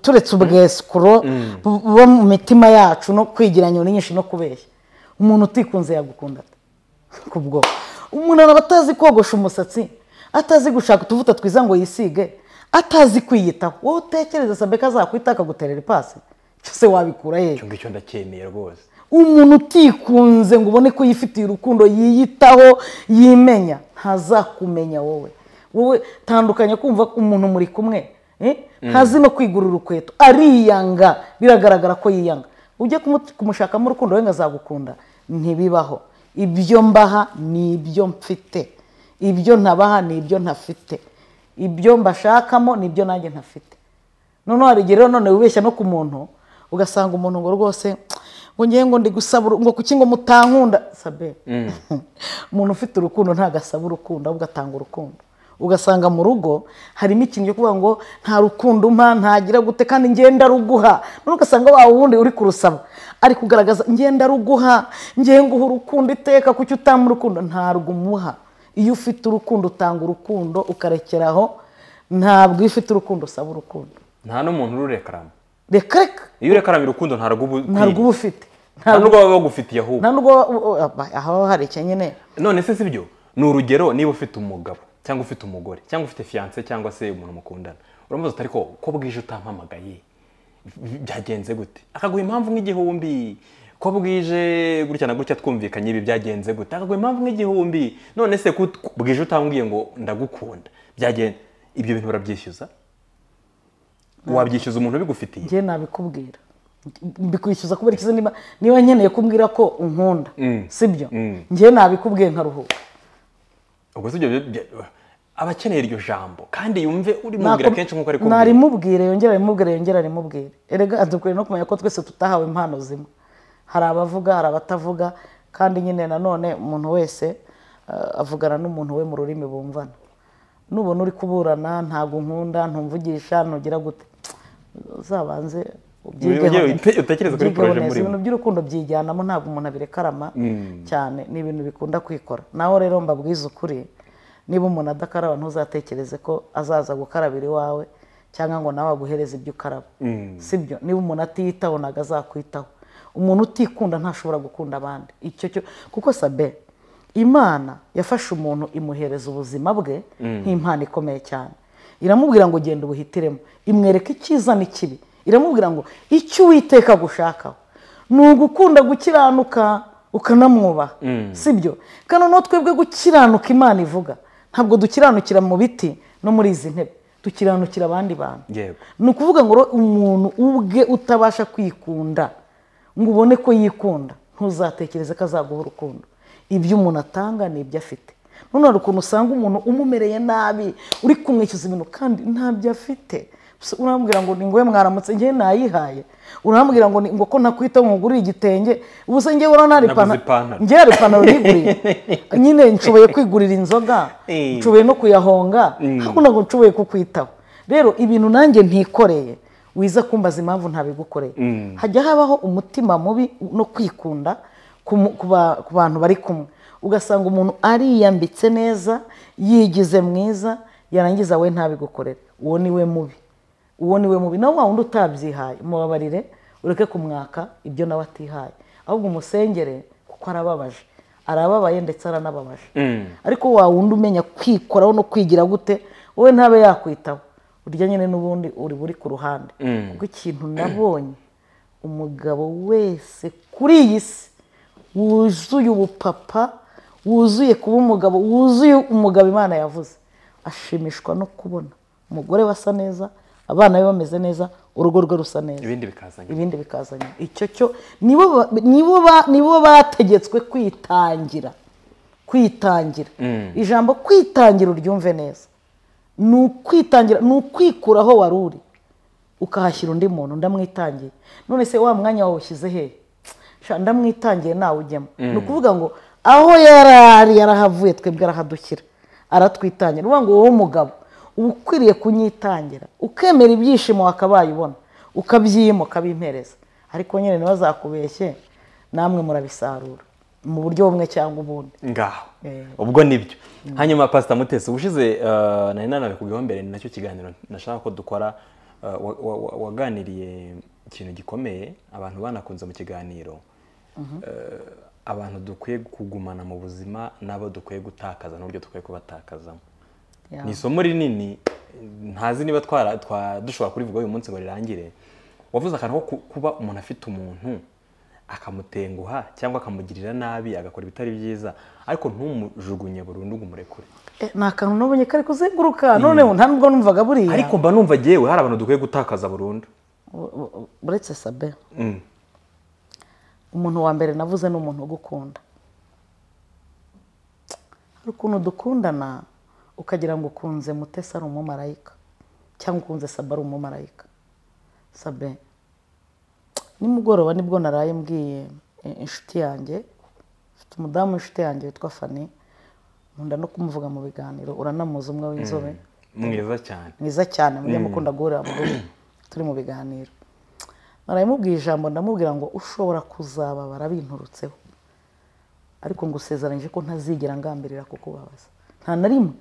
turetse ubwesikuro mm. buba mu mitima yacu no kwigiranya nyinshi no kubeshya umuntu utikunze yagukunda [laughs] ku bwoko umuntu aba atazi kogosha umusatsi atazi gushaka utuvuta twiza ngo yisige atazi kwiyitaho wowe utekereza sabe ko azakwita akaguterera ipasi se wabikura he icyo ngicyo ndacyemeye rwose umuntu utikunze ngo ubone ko yifitiye urukundo yiyitaho yimenya ntazakumenya wowe wowe tandukanye kumva umuntu muri kumwe eh? mm. ntazi no kwigurira urukweto ariyanga biragaragara ko yiyanga ujye kumushakamo urukundo we ngo azagukunda ntibibaho ibyo mbaha ni ibyo mfite ibyo ntabaha ni ibyo ntafite ibyo mbashakamo ni nibyo nanjye ntafite noneho hari igihe rero none wibeshya no ku muntu ugasanga umuntu ngo rwose ngo ngewe ngo ndi ngo kuki ngo mutankunda sabe mm. [laughs] umuntu ufite urukundo ntabwo asaba urukundo ahubwo atanga urukundo ugasanga mu rugo harimo ikintu cyo kuvuga ngo nta rukundo umpa ntagira gute kandi ngenda ruguha noneho ugasanga wa wundi uri kurusaba ari kugaragaza ngenda ruguha ngenguha urukundo iteka kuki utama urukundo ntarwo umuha iyo ufite urukundo utanga urukundo ukarekeraho ntabwo iyo ufite urukundo usaba urukundo nta n'umuntu ururekaramo reka reka iyo urekaramiye urukundo ntabwo uba ufite nta n'ubwo baba bagufitiye ahubwo nta n'ubwo aho hari icyo nyine none se si byo ni urugero niba ufite umugabo cyangwa ufite umugore cyangwa ufite fiyanse cyangwa se umuntu mukundana uramubaza utari ko ko bwije utampamagaye byagenze gute akaguha impamvu nk'igihumbi ko bwije gutya na gutya twumvikanye ibi byagenze gutagwa impamvu nk'igihumbi none se bwije utambwiye ngo ndagukunda byagenda ibyo bintu urabyishyuza wabyishyuza umuntu ubigufitiye njye nabikubwira mbikwishyuza kubera ikiza niba nkeneye kumbwira ko unkunda mm. sibyo mm. njye nabikubwiye nkaruhuka ubwo si aba akeneye iryo jambo kandi yumve urimubwira kenshi nk'uko ari kumubwira narimubwire yongera arimubwire yongera arimubwire erega adukwiye no kumenya ko twese tutahawe impano zimwe hari abavuga hari abatavuga kandi nyine nanone umuntu wese eh, avugana n'umuntu we mu rurimi bumvana nubona uri kuburana ntabwo nkunda ntumvugisha ntugira gute uzabanze ibintu by'urukundo byijyanamo ntabwo umuntu abirekarama hmm. cyane ni ibintu bikunda kwikora naho rero mbabwize ukuri niba umuntu adakaraba ntuzatekereze ko azaza gukarabira iwawe cyangwa ngo nawe aguhereze ibyo ukaraba hmm. sibyo niba umuntu atiyitaho ntabwo azakwitaho umuntu utikunda ntashobora gukunda abandi icyo cyo kuko sabe imana yafashe umuntu imuhereza ubuzima bwe mm. nk'impano ikomeye cyane iramubwira ngo genda ubuhitiremo imwereka icyiza n'ikibi iramubwira ngo icyo uwiteka gushakaho ni ugukunda gukiranuka ukanamwubaha mm. si byo kandi noneho twebwe gukiranuka imana ivuga ntabwo dukiranukira mu biti no muri izi ntebe dukiranukira abandi bantu ni ukuvuga ngo umuntu ubwe utabasha kwikunda ngo ubone ko yikunda ntuzatekereze ko azaguha urukundo ibyo umuntu atanga ni ibyo afite none hari ukuntu usanga umuntu umumereye nabi uri kumwishyuza ibintu kandi ntabyo afite urambwira ngo ni ngowe mwaramutse ngewe nayihaye urambwira ngo ni ngo ko nakwita ngo ngure igitenge ubuse ngewe urabona ipantaro ngewe hari ipantaro niguriye [laughs] nyine nshoboye kwigurira inzoga eh. nshoboye no kuyahonga ntabwo mm. ntabwo nshoboye kukwitaho rero ibintu nanjye ntikoreye wiza kumbaza impamvu ntabigukoreye mm. hajya habaho umutima mubi no kwikunda ku bantu bari kumwe ugasanga umuntu ariyambitse neza yigize mwiza yarangiza we ntabigukorere uwo ni we mubi uwo ni we mubi nawe wundi utabyihaye mubabarire ureke kumwaka ibyo nawe atihaye ahubwo umusengere kuko arababaje arababaye ndetse aranababaje mm. ariko wundi umenya kwikoraho no kwigira gute wowe ntabe yakwitaho burya nyine n'ubundi uri buri ku ruhande mm. kuko ikintu nabonye umugabo wese kuri iyi si wuzuye ubupapa wuzuye kuba umugabo wuzuye umugabo imana yavuze ashimishwa no kubona umugore basa neza abana be bameze neza urugo rwe rusa neza ibindi bikazanye icyo cyo nibo bategetswe kwitangira kwitangira mm. ijambo kwitangira uryumve neza ni ukwitangira ni ukwikuraho wari uri ukahashyira undi muntu ndamwitangiye none se wa mwanya wawushyize he ndamwitangiye nawe ujyamo mm. ni ukuvuga ngo aho yari ari yarahavuye twebwe arahadukira aratwitangira ni ngo wowe mugabo uba ukwiriye kunyitangira ukemera ibyishimo wakabaye ubona ukabyima ukabimpereza ariko nyine ntibazakubeshye namwe murabisarura mu buryo bumwe cyangwa ubundi ngaho eh. ubwo nibyo hanyuma pasita mutesi ushize eh, nari ku mbere ni nacyo kiganiro nashaka ko dukora eh, waganiriye ikintu gikomeye abantu banakunze mu kiganiro mhm. abantu dukwiye kugumana mu buzima n'abo dukwiye gutakaza n'uburyo dukwiye kubatakazamo ni isomo rinini ntazi niba twa dushobora kurivuga uyu munsi ngo rirangire wavuze akantu ko kuba umuntu afite umuntu akamutenguha cyangwa akamugirira nabi agakora ibitari byiza ariko ntumujugunye burundu umurekure eh, ni akantu n'ubunye kari kuzenguruka hmm. noneho nta nubwo numvaga buriya ariko mba numva yewe hari abantu dukwiye gutakaza burundu uretse sabe hmm. umuntu wa mbere navuze ni umuntu ugukunda hari ukuntu dukundana ukagira ngo ukunze mutesa ari umumarayika cyangwa ukunze sabe ari umumarayika sabe nimugoroba nibwo naraye mbwiye inshuti yanjye mfite umudamu w'inshuti yanjye witwa fani nkunda no kumuvuga mu biganiro uranamuzi umwe w'inzobe mm. mwiza cyane mwiza cyane mujya mm. mukunda guhurira mu rugo turi mu biganiro narayimubwiye ijambo ndamubwira ngo ushobora kuzababara binturutseho ariko ngo usezeranyije ko ntazigera ngambirira kukubabaza nta na rimwe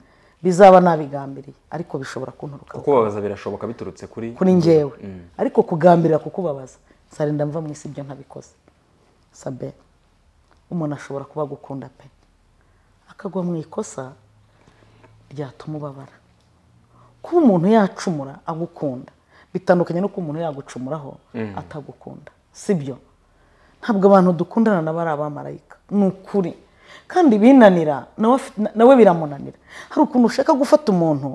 bizaba nabigambiriye ariko bishobora kunturuka kukubabaza birashoboka biturutse kuri kuri ngewe mm. ariko kugambirira kukubabaza sarinda mva mu isi ibyo ntabikoze sabe umuntu ashobora kuba gukunda pe akagwa mu ikosa ryatuma ubabara kuba umuntu yacumura agukunda bitandukanye no kuba umuntu yagucumuraho mm. atagukunda sibyo ntabwo abantu dukundana nabo ari abamarayika ni ukuri kandi binanira nawe biramunanira hari ukuntu ushaka gufata umuntu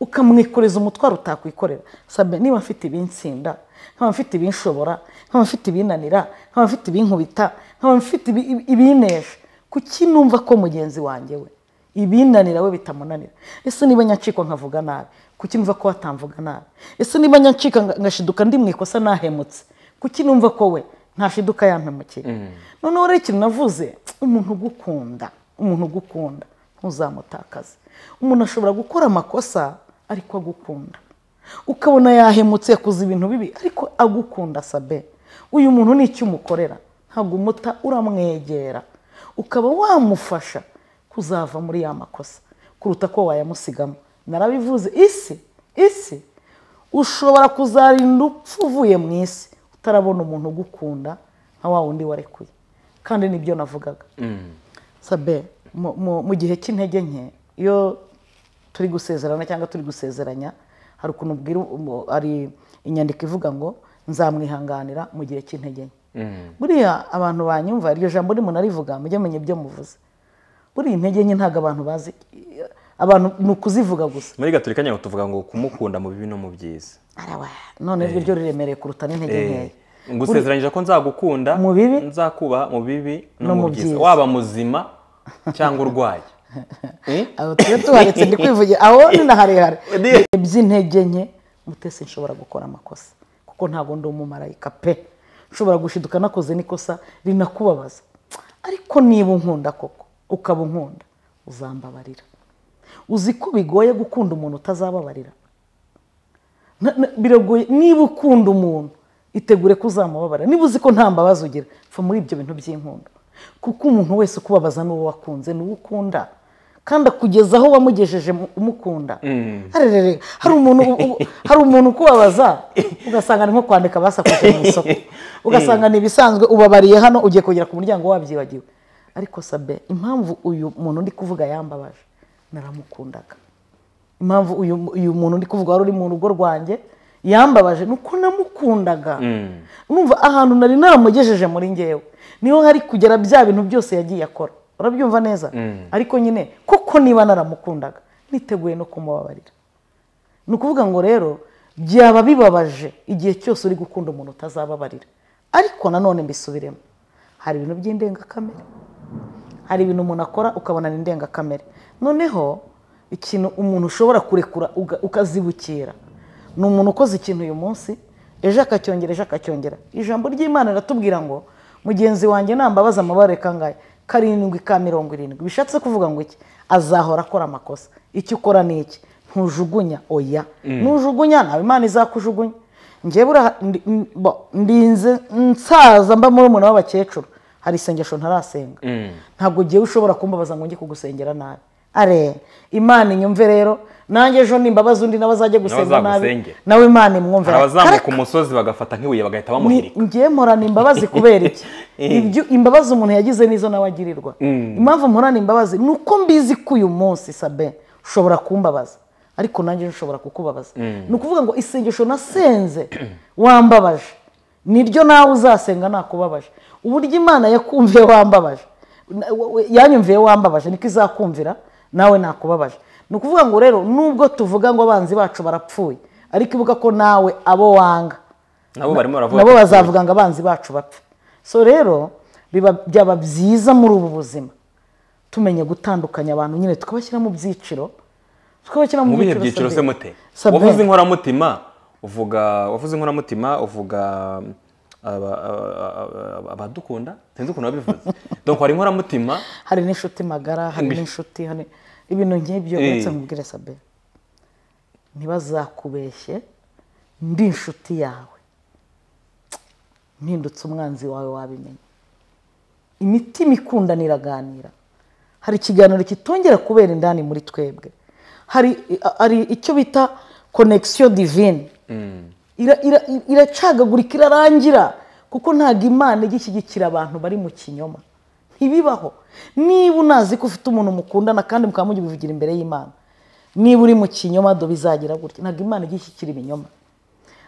ukamwikoreza umutwaro utakwikorera sabe niba afite ibinsinda nkaba mfite ibinshobora nkaba mfite ibinanira nkaba mfite ibinkubita nkaba mfite ibinesha kuki numva ko mugenzi wanjye we ibinanira we bitamunanira ese niba nyacikwa nkavuga nabi kuki numva ko batamvuga nabi ese niba nyacika ngashiduka ndi mu ikosa nahemutse kuki numva ko we ntashiduka yampemukiye mm. noneho rero ikintu navuze umuntu ugukunda umuntu ugukunda ntuzamutakaze umuntu ashobora gukora amakosa ariko agukunda ukabona yahemutse kuza ibintu bibi ariko agukunda sabe uyu muntu nicyo umukorera ntabwo umuta uramwegera ukaba wamufasha kuzava muri ya makosa kuruta ko wayamusigamo narabivuze isi isi ushobora kuzarinda upfa uvuye mu isi utarabona umuntu ugukunda nka wa wundi warekuye kandi nibyo navugaga mm. sabe mu gihe cy'intege nke iyo turi gusezerana cyangwa turi gusezeranya hari ukuntu ubwira ari inyandiko ivuga ngo nzamwihanganira mu gihe cy'intege nke mm. buriya abantu banyumva iryo jambo rimwe narivuga mujye menya ibyo muvuze buriya intege nke ntabwo abantu bazi abantu ni ukuzivuga gusa muri gatolika nyago tuvuga ngo kumukunda mu bibi no mu byiza none eh. ryo riremereye kuruta n'intege nkeya eh. ngusezeranyije ko nzagukunda mu bibi nzakubaha mu bibi no mu byiza waba muzima cyangwa urwaye Eh? aho tujya tuharetse kwivugira aho ninaharehare [laughs] by'intege nke mutese nshobora gukora amakosa kuko ntabwo ndi umumarayika pe nshobora gushiduka nakoze n'ikosa rinakubabaza ariko niba unkunda koko ukaba unkunda uzambabarira uzi ko bigoye gukunda umuntu utazababarira biragoye niba ukunda umuntu itegure ko uzamubabarira niba uzi ko nta mbabazi ugira pfa muri ibyo bintu by'inkunda kuko umuntu wese ukubabaza n'uwo wakunze n'uwo ukunda kandi akugeza aho wamugejeje umukunda mm. hari umuntu ukubabaza ugasanga ni nko kwandika basakuje mu isoko [laughs] ugasanga ni ibisanzwe ubabariye hano ugiye kugera ku muryango wabyibagiwe ariko sabe impamvu uyu muntu ndi kuvuga yambabaje naramukundaga impamvu uyu muntu ndi kuvuga wari uri mu rugo rwanjye yambabaje ni uko namukundaga mm. numva ahantu nari naramugejeje muri ngewe niho hari kugera bya bintu byose yagiye akora urabyumva neza mm. ariko nyine kuko niba naramukundaga niteguye no kumubabarira ni ukuvuga ngo rero byaba bibabaje igihe cyose uri gukunda umuntu utazababarira ariko nanone mbisubiremo hari ibintu by'indengakamere hari ibintu umuntu akora ukabona ni indengakamere noneho ikintu umuntu ushobora kurekura ukazibukira ni umuntu ukoze ikintu uyu munsi ejo akacyongera ejo akacyongera ijambo ry'imana riratubwira ngo mugenzi wanjye nambabaza amabare kangahe karindwi ka mirongo irindwi bishatse kuvuga ngo iki azahora akora amakosa icyo ukora ni iki ntujugunya oya mm. ntujugunya ntawe imana izakujugunya ndinze nsaza mba muri umuntu w'abakecuru hari isengesho ntarasenga mm. ntabwo ugiye ushobora kumbabaza ngo njye kugusengera nabi are imana inyumve rero nanjye ejo nimbabazi undi nawe azajya gusenga nabi nawe imana imwumve hari abazamuka umusozi bagafata nk'ibuye bagahita bamuhirika ngiye mporana imbabazi kubera iki [laughs] eh. imbabazi umuntu yagize nizo nawe agirirwa mm. impamvu mporana imbabazi ni uko mbizi ko uyu munsi sabe ushobora kumbabaza ariko nanjye nshobora kukubabaza mm. ni ukuvuga ngo isengesho nasenze [clears throat] wambabaje niryo nawe uzasenga nakubabaje uburyo imana yakumviye wambabaje yanyumviye wambabaje niko izakumvira nawe nakubabaje ni ukuvuga ngo rero nubwo tuvuga ngo abanzi bacu barapfuye ariko ibuka ko nawe abo wanga nabo bazavuga ngo abanzi bacu bapfe so rero byaba byiza muri ubu buzima tumenye gutandukanya abantu nyine tukabashyira mu byiciro tukabashyira mu byiciro se mute wavuze inkoramutima uvuga wavuze inkoramutima uvuga abadukunda sinzi ukuntu wabivuze [laughs] dore hari inkoramutima hari n'inshuti magara hari n'inshuti ibintu nk'ibyo eh. uretse nkubwire sabe ntibazakubeshye ndi inshuti yawe mpindutse umwanzi wawe wabimenye imitima ikundana iraganira hari ikiganiro kitongera kubera indani muri twebwe hari icyo bita konegisiyo divine mm. iracagagurika irarangira kuko ntabwo imana igishyigikira abantu bari mu kinyoma ntibibaho niba unazi ko ufite umuntu mukundana kandi mukaba mubivugira imbere y'imana niba uri mu kinyoma do bizagira gutya ntabwo imana ijya ishyikira ibinyoma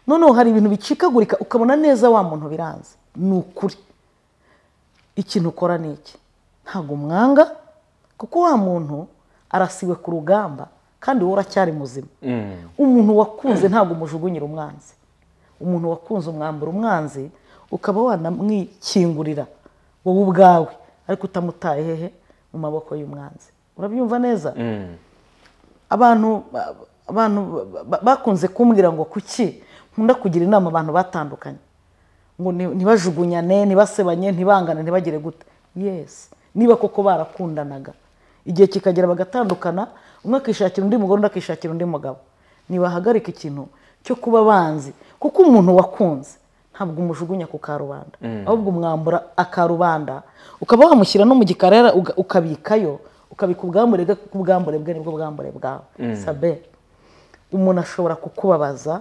noneho hari ibintu bicikagurika ukabona neza wa muntu biranze ni ukuri ikintu ukora ni iki ntabwo umwanga kuko wa muntu arasiwe ku rugamba kandi wowe uracyari muzima mm. umuntu wakunze ntabwo umujugunyira umwanzi umuntu wakunze umwambura umwanzi ukaba wanamwikingurira wowe ubwawe ariko utamutaye hehe mu maboko y'umwanzi urabyumva neza mm. abantu abantu bakunze kumbwira ngo kuki nkunda kugira inama abantu batandukanye ngo ntibajugunyane ntibasebanye ntibangane ntibagire gute yesi niba koko barakundanaga igihe kikagera bagatandukana umwe akishakira undi mugore undi akishakira undi mugabo ntibahagarike ikintu cyo kuba banzi kuko umuntu wakunze ntabwo umujugunya ku karubanda mm. ahubwo umwambura akarubanda ukaba wamushyira no mu gikarara ukabikayo ukabika ubwambure bwe kuko ubwambure bwe nibwo bwambure bwawe mm. sabe umuntu ashobora kukubabaza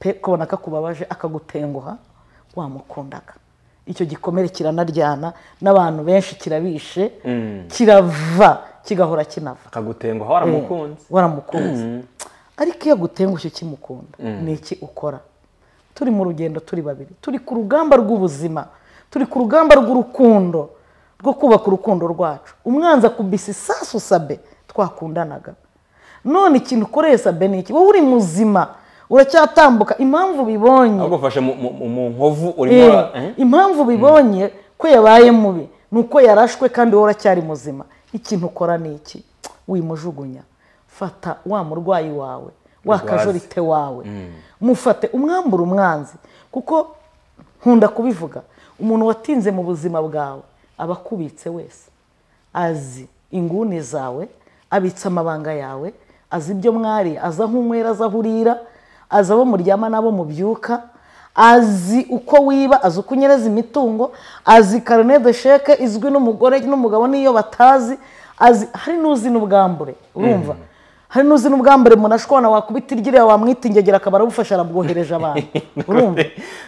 pe kubona ko akubabaje akagutenguha wamukundaga icyo gikomere kiranaryana n'abantu benshi kirabishe mm. kirava kigahora kinava akagutenguha waramukunze waramukunze ariko iyo agutengushye ukimukunda ni iki ukora turi mu rugendo turi babiri turi ku rugamba rw'ubuzima turi ku rugamba rw'urukundo rwo kubaka urukundo rwacu umwanzi akubise isasu sabe twakundanaga none ikintu ukoreye sabe ni iki wowe uri muzima uracyatambuka impamvu bibonye mu nkovu urimo eh, eh? impamvu mm. bibonye ko yabaye mubi ni uko yarashwe kandi wowe uracyari muzima ikintu ukora ni iki wimujugunya fata wa murwayi wawe wakajorite wawe mm. mufate umwambure umwanzi kuko nkunda kubivuga umuntu watinze mu buzima bwawe aba akubitse wese azi inguni zawe abitse amabanga yawe azi ibyo mwari aza nk’umwera aza aho urira abo muryama n'abo mubyuka azi uko wiba azi uko unyereza imitungo azi karine de sheke izwi n'umugore n'umugabo n'iyo batazi azi hari n'uzi n'ubwambure urumva mm. hari n'uzina ubwambure umuntu ashobora wakubita iryiriya wamwita ingegera akaba arabufasha arabwohereje abantu [laughs] urumva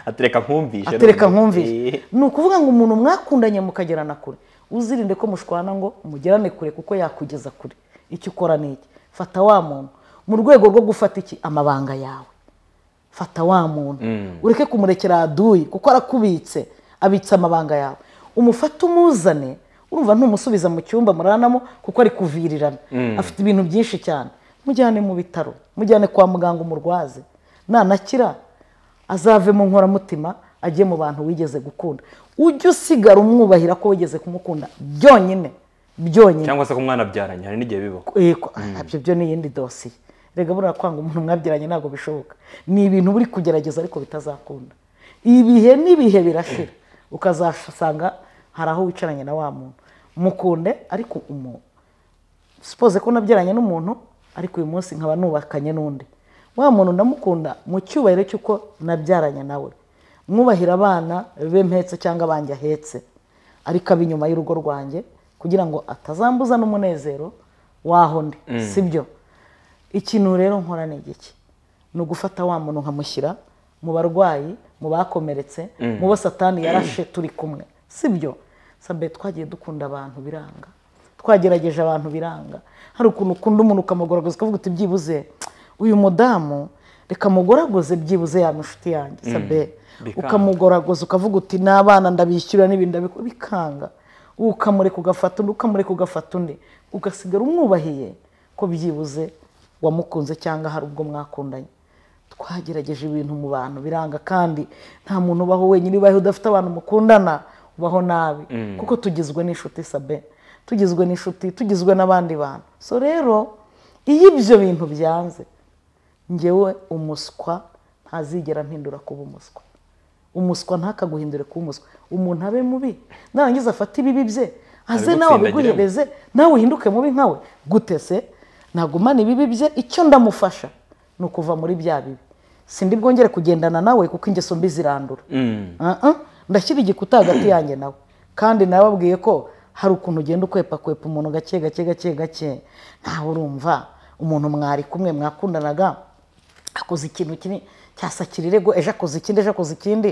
atereka nkumvishe atereka nkumvishe eh. ni ukuvuga ngo umuntu mwakundanye mukagerana kure uzirinde ko mushwana ngo umugerane kure kuko yakugeza kure icyo ukora ni iki fata wa muntu mu rwego rwo gufata iki amabanga yawe fata wa muntu mm. ureke kumurekera aduyi kuko arakubitse abitse amabanga yawe umufate umuzane urumva ntumusubiza mu cyumba muranamo kuko ari kuvirirana mm. afite ibintu byinshi cyane mujyane mu bitaro mujyane kwa muganga umurwaze nanakira azave mu nkoramutima ajye mu bantu wigeze gukunda ujye usigara umwubahira ko wigeze kumukunda byonyine byonyine cyangwa se ko umwana hari n'igihe bibaho ibyo ah, mm. byo ni iyindi dosiye rega buriya kwanga umuntu mwabyaranye ntabwo bishoboka ni ibintu uri kugerageza ariko bitazakunda ibihe n'ibihe birashira mm. ukazasanga hari aho wicaranye na wa muntu mukunde ariko umuntu sipoze ko nabyaranye n'umuntu ariko uyu munsi nkaba nubakanye n'undi wa muntu ndamukunda mu cyubahiro cy'uko nabyaranye nawe mwubahira abana be mpetse cyangwa abanjye ahetse ariko aba inyuma y'urugo rwanjye kugira ngo atazambuza n'umunezero waho ndi mm. sibyo ikintu rero nkora ni igiki ni ugufata wa muntu nkamushyira mu barwayi mu bakomeretse mm. mu bo satani yarashe turi kumwe si byo sambe twagiye dukunda abantu biranga twagerageje abantu biranga hari ukuntu ukunda umuntu ukamugoragaza ukavuga uti byibuze uyu mudamu reka mugoragoze byibuze ya inshuti yanjye mm, sabe ukamugoragoza ukavuga uti n'abana ndabishyura n'ibintu ndabikora bikanga ukamureka ugafata undi ukamureka ugafata undi ugasigara umwubahiye ko byibuze wamukunze cyangwa hari ubwo mwakundanye twagerageje ibintu mu bantu biranga kandi nta muntu ubaho wenyine ubaho udafite abantu mukundana kubaho nabi mm. kuko tugizwe n'inshuti sabe tugizwe n'inshuti tugizwe n'abandi bantu so rero iyo ibyo bintu byanze ngewe umuswa ntazigera mpindura kuba umuswa umuswa ntakaguhindure kuba umuswa umuntu abe mubi narangiza afate ibibi bye aze nawe abiguhereze nawe uhinduke mubi nkawe gute se ntagumane ibibi bye icyo ndamufasha ni ukuva muri bya bibi sindi bwongere kugendana nawe kuko ingeso mbi zirandura mm. ah, ah. ndashyira igikuta hagati yanjye nawe kandi nababwiye ko hari ukuntu ugenda ukwepa kwepa umuntu gake gake gake gake ntawe urumva umuntu mwari kumwe mwakundanaga akoze ikintu kinini cyasa kirirego ejo akoze ikindi ejo akoze ikindi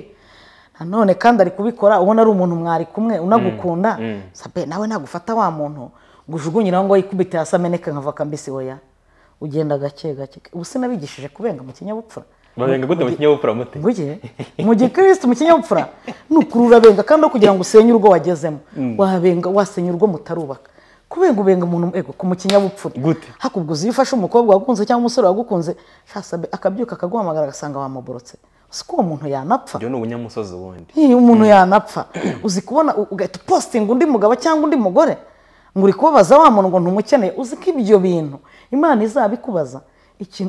nanone kandi ari kubikora ubona ari umuntu mwari kumwe unagukunda mm, mm. sabe nawe nagufata wa muntu ngo ujugunyire aho ngaho yikubite hasi ameneka nkava akambisi weya ugenda gake gake ubu sinabigishije kubenga mu kinyabupfura babenga gute mu kinyabupfura muti buge mu gikirisitu mu kinyabupfura ni ukururabenga kandi no kugira ngo usenye urugo wagezemo mm. wabenga wasenya urugo mutarubaka kubenga ubenga umuntu ego ku mukinyabupfura kinyabupfura gute hakubwo uzi ufashe umukobwa wakunze cyangwa umusore wagukunze akabyuka akaguhamagara agasanga wamuborotse siko uwo muntu yanapfa ni ubunyamusozi ubundi umuntu mm. yanapfa [clears throat] uzi kubona ugahita upositinga undi mugabo cyangwa undi mugore ngo uri kubabaza wa muntu ngo ntumukeneye uzi ko ibyo bintu imana izaba ikubaza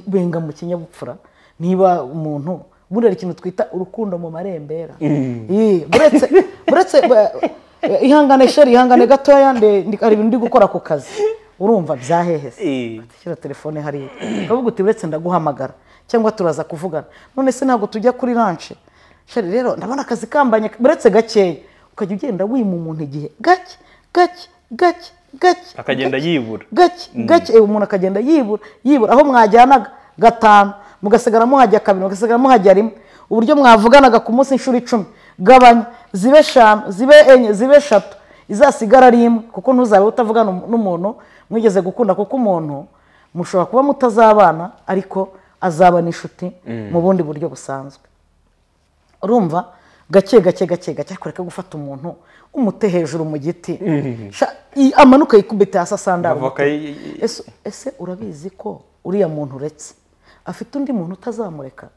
benga mu kinyabupfura niba umuntu buriya ikintu twita urukundo mu marembera mm. buretse ihangane sheri ihangane gatoya hari ibintu ndi gukora ku kazi urumva byahehese shyira telefone hariya ukavuga uti uretse ndaguhamagara cyangwa turaza kuvugana none se ntabwo tujya kuri rance sheri rero ndabona akazi kambanye buretse gakeya ukajya ugenda wima umuntu igihe gake gake gake gake akagenda yibura gake gake mm. eh, umuntu akagenda yibura yibura aho mwajyanaga gatanu mugasigara muhajya kabiri mugasigara muhajya rimwe uburyo mwavuganaga ku munsi inshuro icumi gabanya zibe eshanu zibe enye zibe eshatu izasigara ari imwe kuko ntuzabe utavugana n'umuntu mwigeze gukunda kuko umuntu mushobora kuba mutazabana ariko azaba inshuti mm. mu bundi buryo busanzwe urumva gake gake gake gake ariko gufata umuntu umute hejuru mu giti mm-hmm. amanuka yikubita hasi asandara ese urabizi ko uriya muntu uretse afite undi muntu utazamureka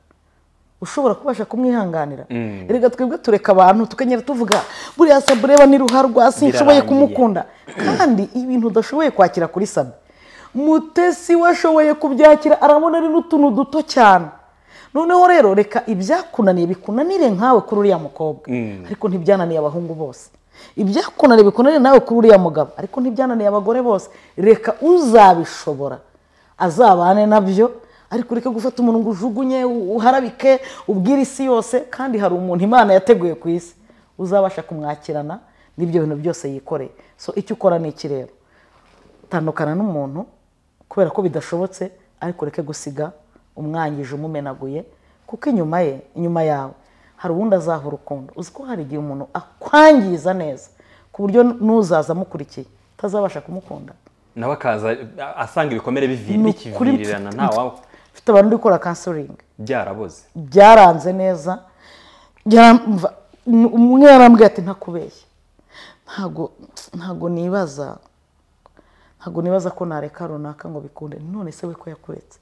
ushobora kubasha kumwihanganira mm. reka twebwe tureka abantu tukenyera tuvuga buriya sabu reba ni ruharwa sinshoboye kumukunda mm. kandi ibintu udashoboye kwakira kuri sabu mutesi washoboye kubyakira arabona ari n'utuntu duto cyane noneho rero reka ibyakunaniye bikunanire nkawe kuri uriya mukobwa mm. ariko ntibyananiye abahungu bose ibyakunaniye bikunaniye nawe kuri uriya mugabo ariko ntibyananiye abagore bose reka uzabishobora azabane nabyo ariko ureke gufata umuntu ngo ujugunye uharabike ubwire isi yose kandi hari umuntu imana yateguye ku isi uzabasha kumwakirana n'ibyo bintu byose yikoreye so icyo ukora ni iki rero tandukana n'umuntu kubera ko bidashobotse ariko ureke gusiga umwangije umumenaguye kuko inyuma ye inyuma yawe hari uwundi azaha urukundo uzi ko hari igihe umuntu akwangiza neza ku buryo n'uzaza amukurikiye utazabasha kumukunda nawe akaza asanga ibikomere bikivirirana ntawawe mfite abantu uri gukora kansoringi byaraboze byaranze neza umwe yarambwiye ati ntakubeshye ntago ntago nibaza ntago nibaza ko nareka runaka ngo bikunde none se we ko yakuretse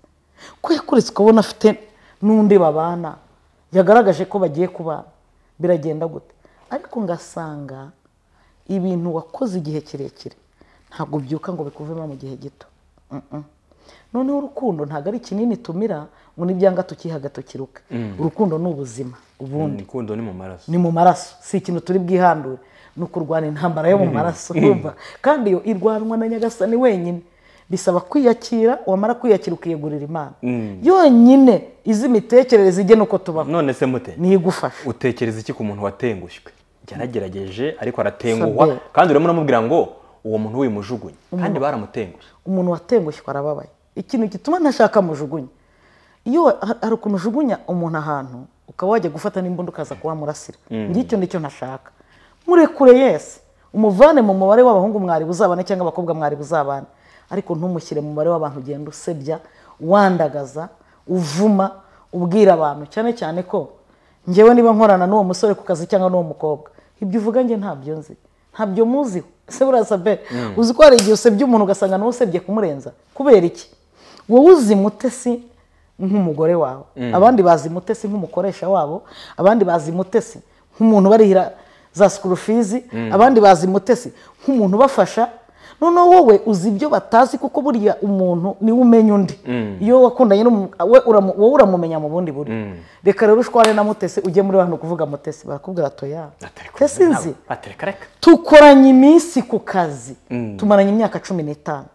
ko yakuretse ukabona afite n'undi babana yagaragaje ko bagiye kubana biragenda gute ariko ngasanga ibintu wakoze igihe kirekire ntabwo byuka ngo bikuvemo mu gihe gito noneho urukundo ntabwo ari kinini tumira ngo n'ibyanga tukihaga tukiruka mm. urukundo ni ubuzima ubundi mm, urukundo ni mu maraso ni mu maraso si ikintu turi bwihandure ni ukurwana intambara yo mu mm. maraso yumva kandi iyo irwanwa na nyagasani wenyine bisaba kwiyakira wamara kwiyakira ukiyegurira imana yonyine izi mitekerereze igena uko tubaho none se mute niyo igufasha utekereza iki ku muntu watengushywe yaragerageje ariko aratenguhwa kandi urimo uramubwira ngo uwo muntu wimujugunye kandi baramutengushye umuntu watengushywe arababaye ikintu gituma ntashaka amujugunya iyo hari ukuntu ujugunya umuntu ahantu ukaba wajya gufata n'imbunda ukaza kuhamurasira mm. ngicyo nicyo ntashaka murekure yese umuvane mu mubare w'abahungu mwari buzabane cyangwa abakobwa mwari buzabane ariko ntumushyire mu mubare w'abantu ugenda usebya wandagaza uvuma ubwira abantu cyane cyane ko ngewe niba nkorana n'uwo musore ku kazi cyangwa n'uwo mukobwa ibyo uvuga nge ntabyo nzi ntabyo muziho [laughs] se burasa be mm. uzi ko hari igihe usebya umuntu ugasanga n'usebye kumurenza kubera iki wowe uzi mutesi nk'umugore wawe mm. abandi bazi mutesi nk'umukoresha wabo abandi bazi mutesi nk'umuntu barihira za sikurufizi mm. abandi bazi mutesi nk'umuntu ubafasha noneho wowe uzi ibyo batazi kuko buriya umuntu niwe umenya undi mm. iyo wakundanye wowe uramumenya mu bundi buryo reka rero ushwane na mutesi ujye muri bantu kuvuga mutesi barakubwira toya mutesi nzi tukoranye iminsi ku kazi tumaranye imyaka cumi n'itanu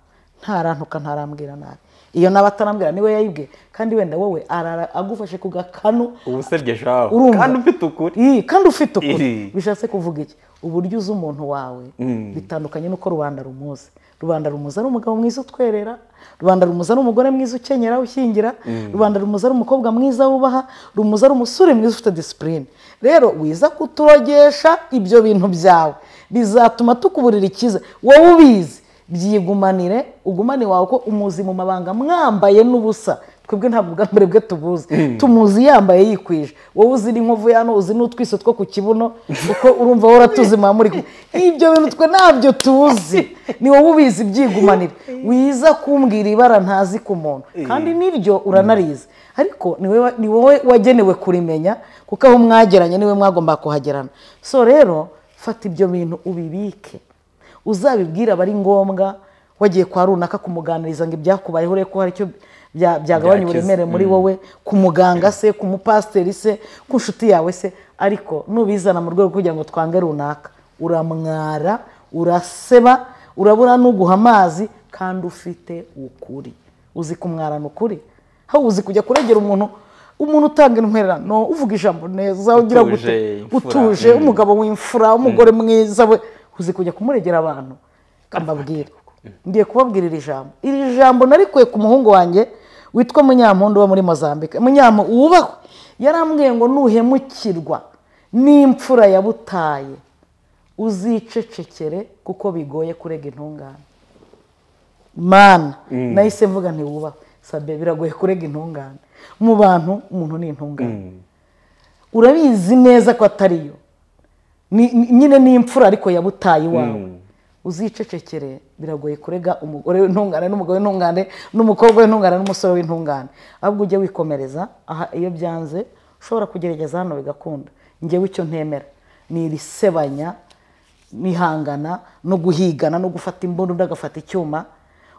ntarantuka ntarambwira nabi iyo nabatarambwira niwe yayibwe kandi wenda wowe arara agufashe ku gakanu ubu aho kandi ufite ukuri kandi ufite ukuri bishatse kuvuga iki uburyo uzi umuntu wawe hmm. bitandukanye n'uko rubanda rumuzi rubanda rumuzi ari umugabo mwiza utwerera rubanda rumuzi ari umugore mwiza ukenyera ushyingira hmm. rubanda rumuzi ari umukobwa mwiza wubaha rumuzi ari umusore mwiza ufite disipurine rero wiza kuturogesha ibyo bintu byawe bizatuma tukuburira icyiza wowe ubizi byigumanire ugumane wawe ko umuzi mu mabanga mwambaye n'ubusa twebwe ntabwo ubwambere bwe tubuzi hmm. tumuzi yambaye yikwije wowe uzi n'inkovu hano uzi n'utwiso two ku kibuno kuko urumva wowe uratuzi muri kumwe ibyo bintu twe ntabyo tuzi ni wowe ubizi byigumanire wiza kumbwira ibara ntazi ku muntu hmm. kandi niryo uranarizi hmm. ariko ni wowe wagenewe kurimenya kuko aho mwageranye niwe mwagomba kuhagerana so rero fata ibyo bintu ubibike uzabibwira aba ngombwa wagiye kwa runaka kumuganiriza ngo ibyakubayeho urebe ko hari icyo byagabanya uburemere muri mm. wowe ku muganga se ku mupasiteri se ku nshuti yawe se ariko nubizana mu rwego kugira ngo twange runaka uramwara uraseba urabura n'uguha amazi kandi ufite ukuri uzi kumwarana ukuri aho uzi kujya kuregera umuntu umuntu utanga intwererano uvuga ijambo neza ugira gute utuje umugabo w'imfura umugore mm. mwiza we uzi kujya kumuregera abantu mbabwire ngiye kubabwira iri jambo iri jambo narikuye ku muhungu wanjye witwa munyampundu uba muri mozambique munyamu wubahwe yarambwiye ngo nuhemukirwa n'imfura yabutaye uzicecekere kuko bigoye kurega intungane mana mm. nahise mvuga ntiwubahwe sabe biragoye kurega intungane mu bantu umuntu ni intungane mm. urabizi neza ko atari yo nyine ni imfura ariko yabutaye iwawe hmm. uzicecekere biragoye kurega umugore w'intungane n'umugore w'intungane n'umukobwa w'intungane n'umusore w'intungane ahubwo ujye wikomereza aha iyo byanze ushobora kugerageza hano bigakunda ngewe icyo ntemera ni irisebanya nihangana no guhigana no gufata imbunda udagafata icyuma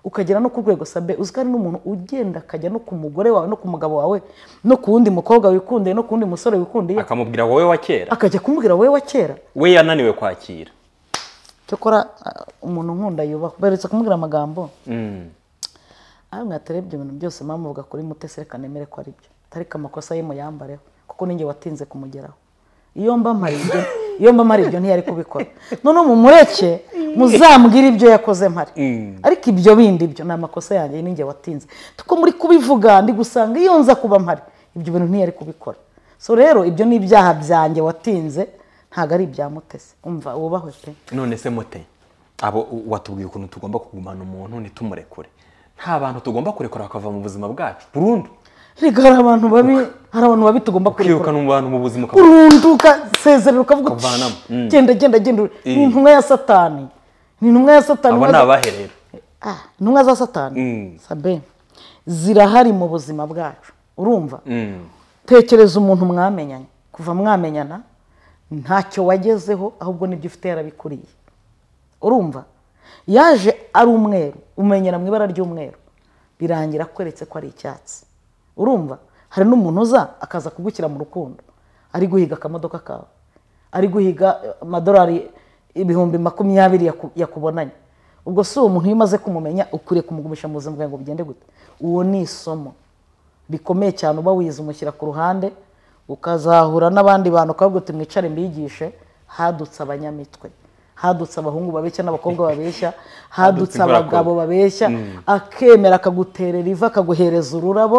ukagera no ku rwego sabe uzi ko n'umuntu ugenda akajya no ku mugore wawe no ku mugabo wawe no ku wundi mukobwa wikundiye no ku wundi musore wikundiye akamubwira wowe wa kera akajya kumubwira wowe wa kera we yananiwe kwakira cyokora uh, umuntu nkunda yubahwa baherutse kumubwira amagambo mm. mwatarebye ibintu byose mpamuvuga kuri mutesi nemere ko ari byo ariko amakosa ye muyambareho kuko ninjye watinze kumugeraho iyo mba mpariye [laughs] iyo mba ibyo ntiyari kubikora noneho mureke muzambwira ibyo yakoze mpari mm. ariko ibyo bindi byo ni amakosa yanjye ninjye watinze kuko muri kubivuga ndi gusanga iyo nza kuba mpari ibyo bintu ntiyari kubikora so rero ibyo ni ibyaha byanjye watinze ntabwo ari ibya mutesi umva wubahwe pe none se mute abo watubwiye ukuntu tugomba kugumana umuntu ntitumurekure nta bantu tugomba kurekura bakava mu buzima bwacu burundu reka hari abantu babi hari abantu babi tugomba kurekura mu bantu mu buzima urunduka sezerera ukavuga mm. genda genda genda ni eh. intumwa ya satani ni intumwa ya satani abo ni abaherera ah, intumwa za satani mm. sabe zirahari mu buzima bwacu urumva mm. tekereza umuntu mwamenyanye kuva mwamenyana ntacyo wagezeho ahubwo nibyo ufite yarabikuriye urumva yaje ari umweru umenyera mu ibara ry'umweru birangira akweretse ko ari icyatsi urumva hari n'umuntu uza akaza kugukira mu rukundo ari guhiga akamodoka kawe ari guhiga amadolari ibihumbi makumyabiri yakubonanye ubwo si uwo muntu iyo umaze kumumenya ukwiye kumugumisha mu buzima bwawe ngo bigende gute uwo ni isomo bikomeye cyane uba wize umushyira ku ruhande ukazahura n'abandi bantu ukavuga uti mwicare mbigishe hadutse abanyamitwe hadutse abahungu babeshya n'abakobwa babeshya [laughs] hadutse abagabo babeshya mm. akemera akaguterera iva akaguhereza ururabo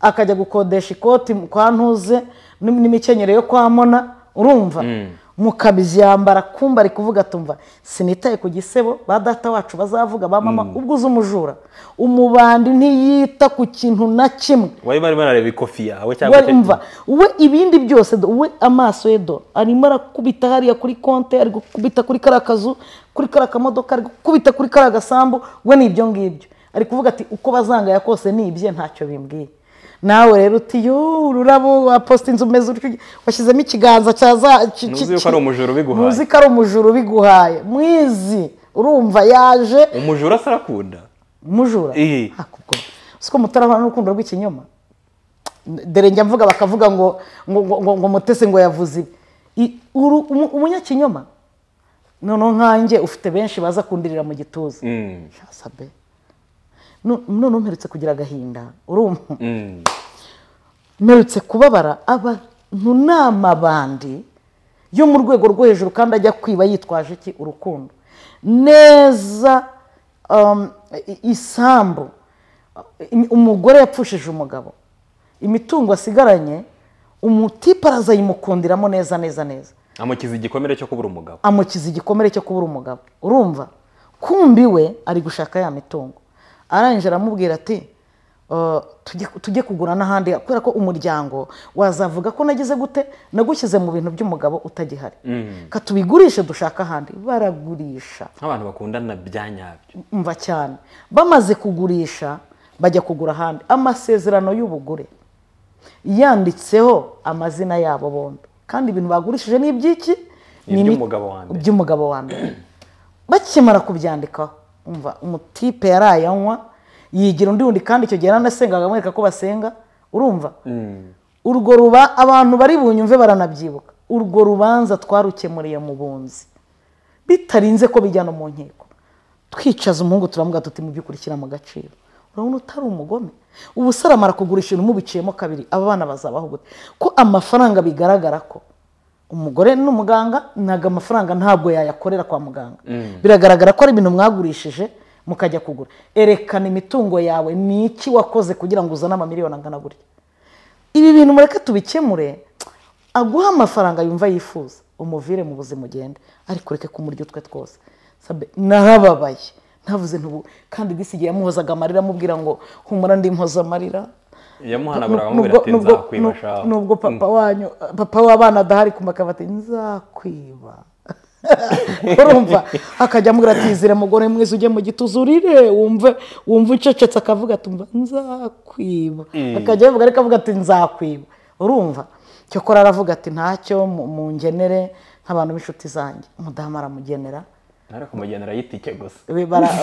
akajya gukodesha ikoti kwa ntuze n'imikenyero yo kwa mona urumva mm. mukabizi yambara kumba ari kuvuga tumva sinitaye ku gisebo ba data wacu bazavuga ba mama mm. ubwo uzi umujura umubandi ntiyita ku kintu na kimwe wari barimo arareba ikofi yawe cyangwa se we ibindi byose we amaso ye do arimo arakubita hariya kuri konti ari gukubita kuri kariya kazu kuri kariya kamodoka ari gukubita kuri kariya gasambu we ni ibyo ngibyo ari kuvuga ati uko bazangaya kose ni ibye ntacyo bimbwiye nawe rero uti yo ururabo waposita inzu umeze utyo washyizemo ikiganza cyaza za ntuzi ko ari umujura ubiguhaye mwizi urumva yaje umujura asa arakunda umujura ah, si ko mutarabona n'urukundo rw'ikinyoma dore njya mvuga bakavuga ngo ngo mutese ngo yavuze umunyakinyoma noneho nkanjye ufite benshi baza kundirira mu gituza mm. none mperutse kugira agahinda urumva mm. mperutse kubabara abantu ni amabandi yo mu rwego rwo hejuru kandi ajya kwiba yitwaje iki urukundo neza um, isambu umugore yapfushije umugabo imitungo asigaranye umutipe arazayimukundiramo neza neza neza amukiza igikomere cyo kubura umugabo amukiza igikomere cyo kubura umugabo urumva kumbi we ari gushaka ya mitungo arangije aramubwira ati tujye kugura n'ahandi kubera ko umuryango wazavuga ko nagize gute nagushyize mu bintu by'umugabo utagihari mm. ka dushaka ahandi baragurisha nk'abantu bakundana bya nyabyo mva cyane bamaze kugurisha bajya kugura ahandi amasezerano y'ubugure yanditseho amazina yabo bombi kandi ibintu bagurishije ni iby'iki ni iby'umugabo wa mbere bakimara kubyandikaho umutipe yarayanywa yigira undi wundi kandi icyo gihe yaranasengaga amwereka ko basenga urumva mm. urwo ruba abantu bari bunyumve baranabyibuka urwo rubanza twarukemuriye mu bunzi bitarinze ko bijyana mu nkiko twicaza umuhungu turamuga tuti mu by'ukuri shyiramo agaciro urabona utari umugome ubu saramara kugurisha ibintu mubiciyemo kabiri aba bana bazabaho gute ko amafaranga bigaragara ko umugore n'umuganga ntabwo amafaranga ntabwo yayakorera kwa muganga mm. biragaragara ko ari ibintu mwagurishije mukajya kugura erekana imitungo yawe ni iki wakoze kugira ngo uzane amamiliyoni angana gutya ibi bintu mureke tubikemure aguha amafaranga yumva yifuza umuvire mu buzima ugende ariko reke kumurya utwe twose narababaye ntavuze ntubu kandi bisi igihe amarira amubwira ngo humura ndi mpoza amarira yamuhanagura akamubwira ati nzakwiba shaho nubwo papa mm. wanyu papa w'abana adahari ku makaba ati nzakwiba [laughs] urumva akajya amubwira ati izire mugore mwiza ujye mu gituza urire wumve wumve ucecetse akavuga ati nzakwiba mm. akajya abivuga ariko avuga ati nzakwiba urumva cyokora aravuga ati ntacyo mu ngenere nk'abantu b'inshuti zanjye umudamu aramugenera nawe kumugenera y'itike gusa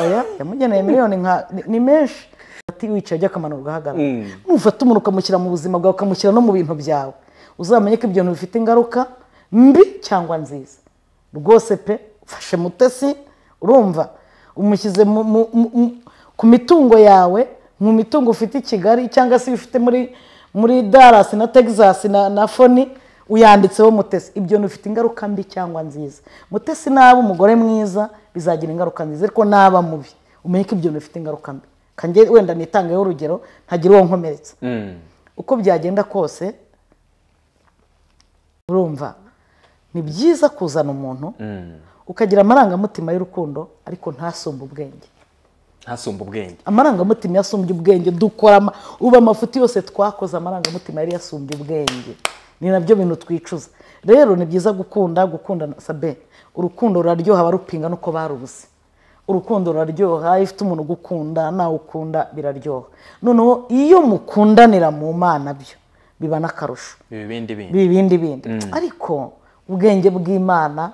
oya yamugeneye miliyoni nka ni menshi wicaye ajya akamanura ugahagarara mm. nufata umuntu ukamushyira mu buzima bwawe ukamushyira no mu bintu byawe uzamenye ko ibyo bintu bifite ingaruka mbi cyangwa nziza rwose pe ufashe mutesi urumva umushyize ku mitungo yawe mu mitungo ufite i kigali cyangwa se ufite muri muri darasi na texas na foni uyanditseho mutesi ibyo ntufite ingaruka mbi cyangwa nziza mutesi naba umugore mwiza bizagira ingaruka nziza ariko naba mubi umenye ko ibyo bifite ingaruka mbi kandi wenda nitangeho urugero ntagire uwo nkomeretsa mm. uko byagenda kose urumva ni byiza kuzana umuntu mm. ukagira amarangamutima y'urukundo ariko ntasumba ubwenge ntasumbe ubwenge amarangamutima yasumbye ubwenge dukora uba amafuti yose twakoze amarangamutima yari yasumbye ubwenge ni nabyo bintu twicuza rero ni byiza gukunda gukundana sabe urukundo ruraryoha barupinga nuko barubuze urukundo ruraryoha iyo ufite umuntu ugukunda nawe ukunda biraryoha noneho iyo mukundanira mu mana byo biba n'akarusho ibindi bindi mm. ariko ubwenge bw'imana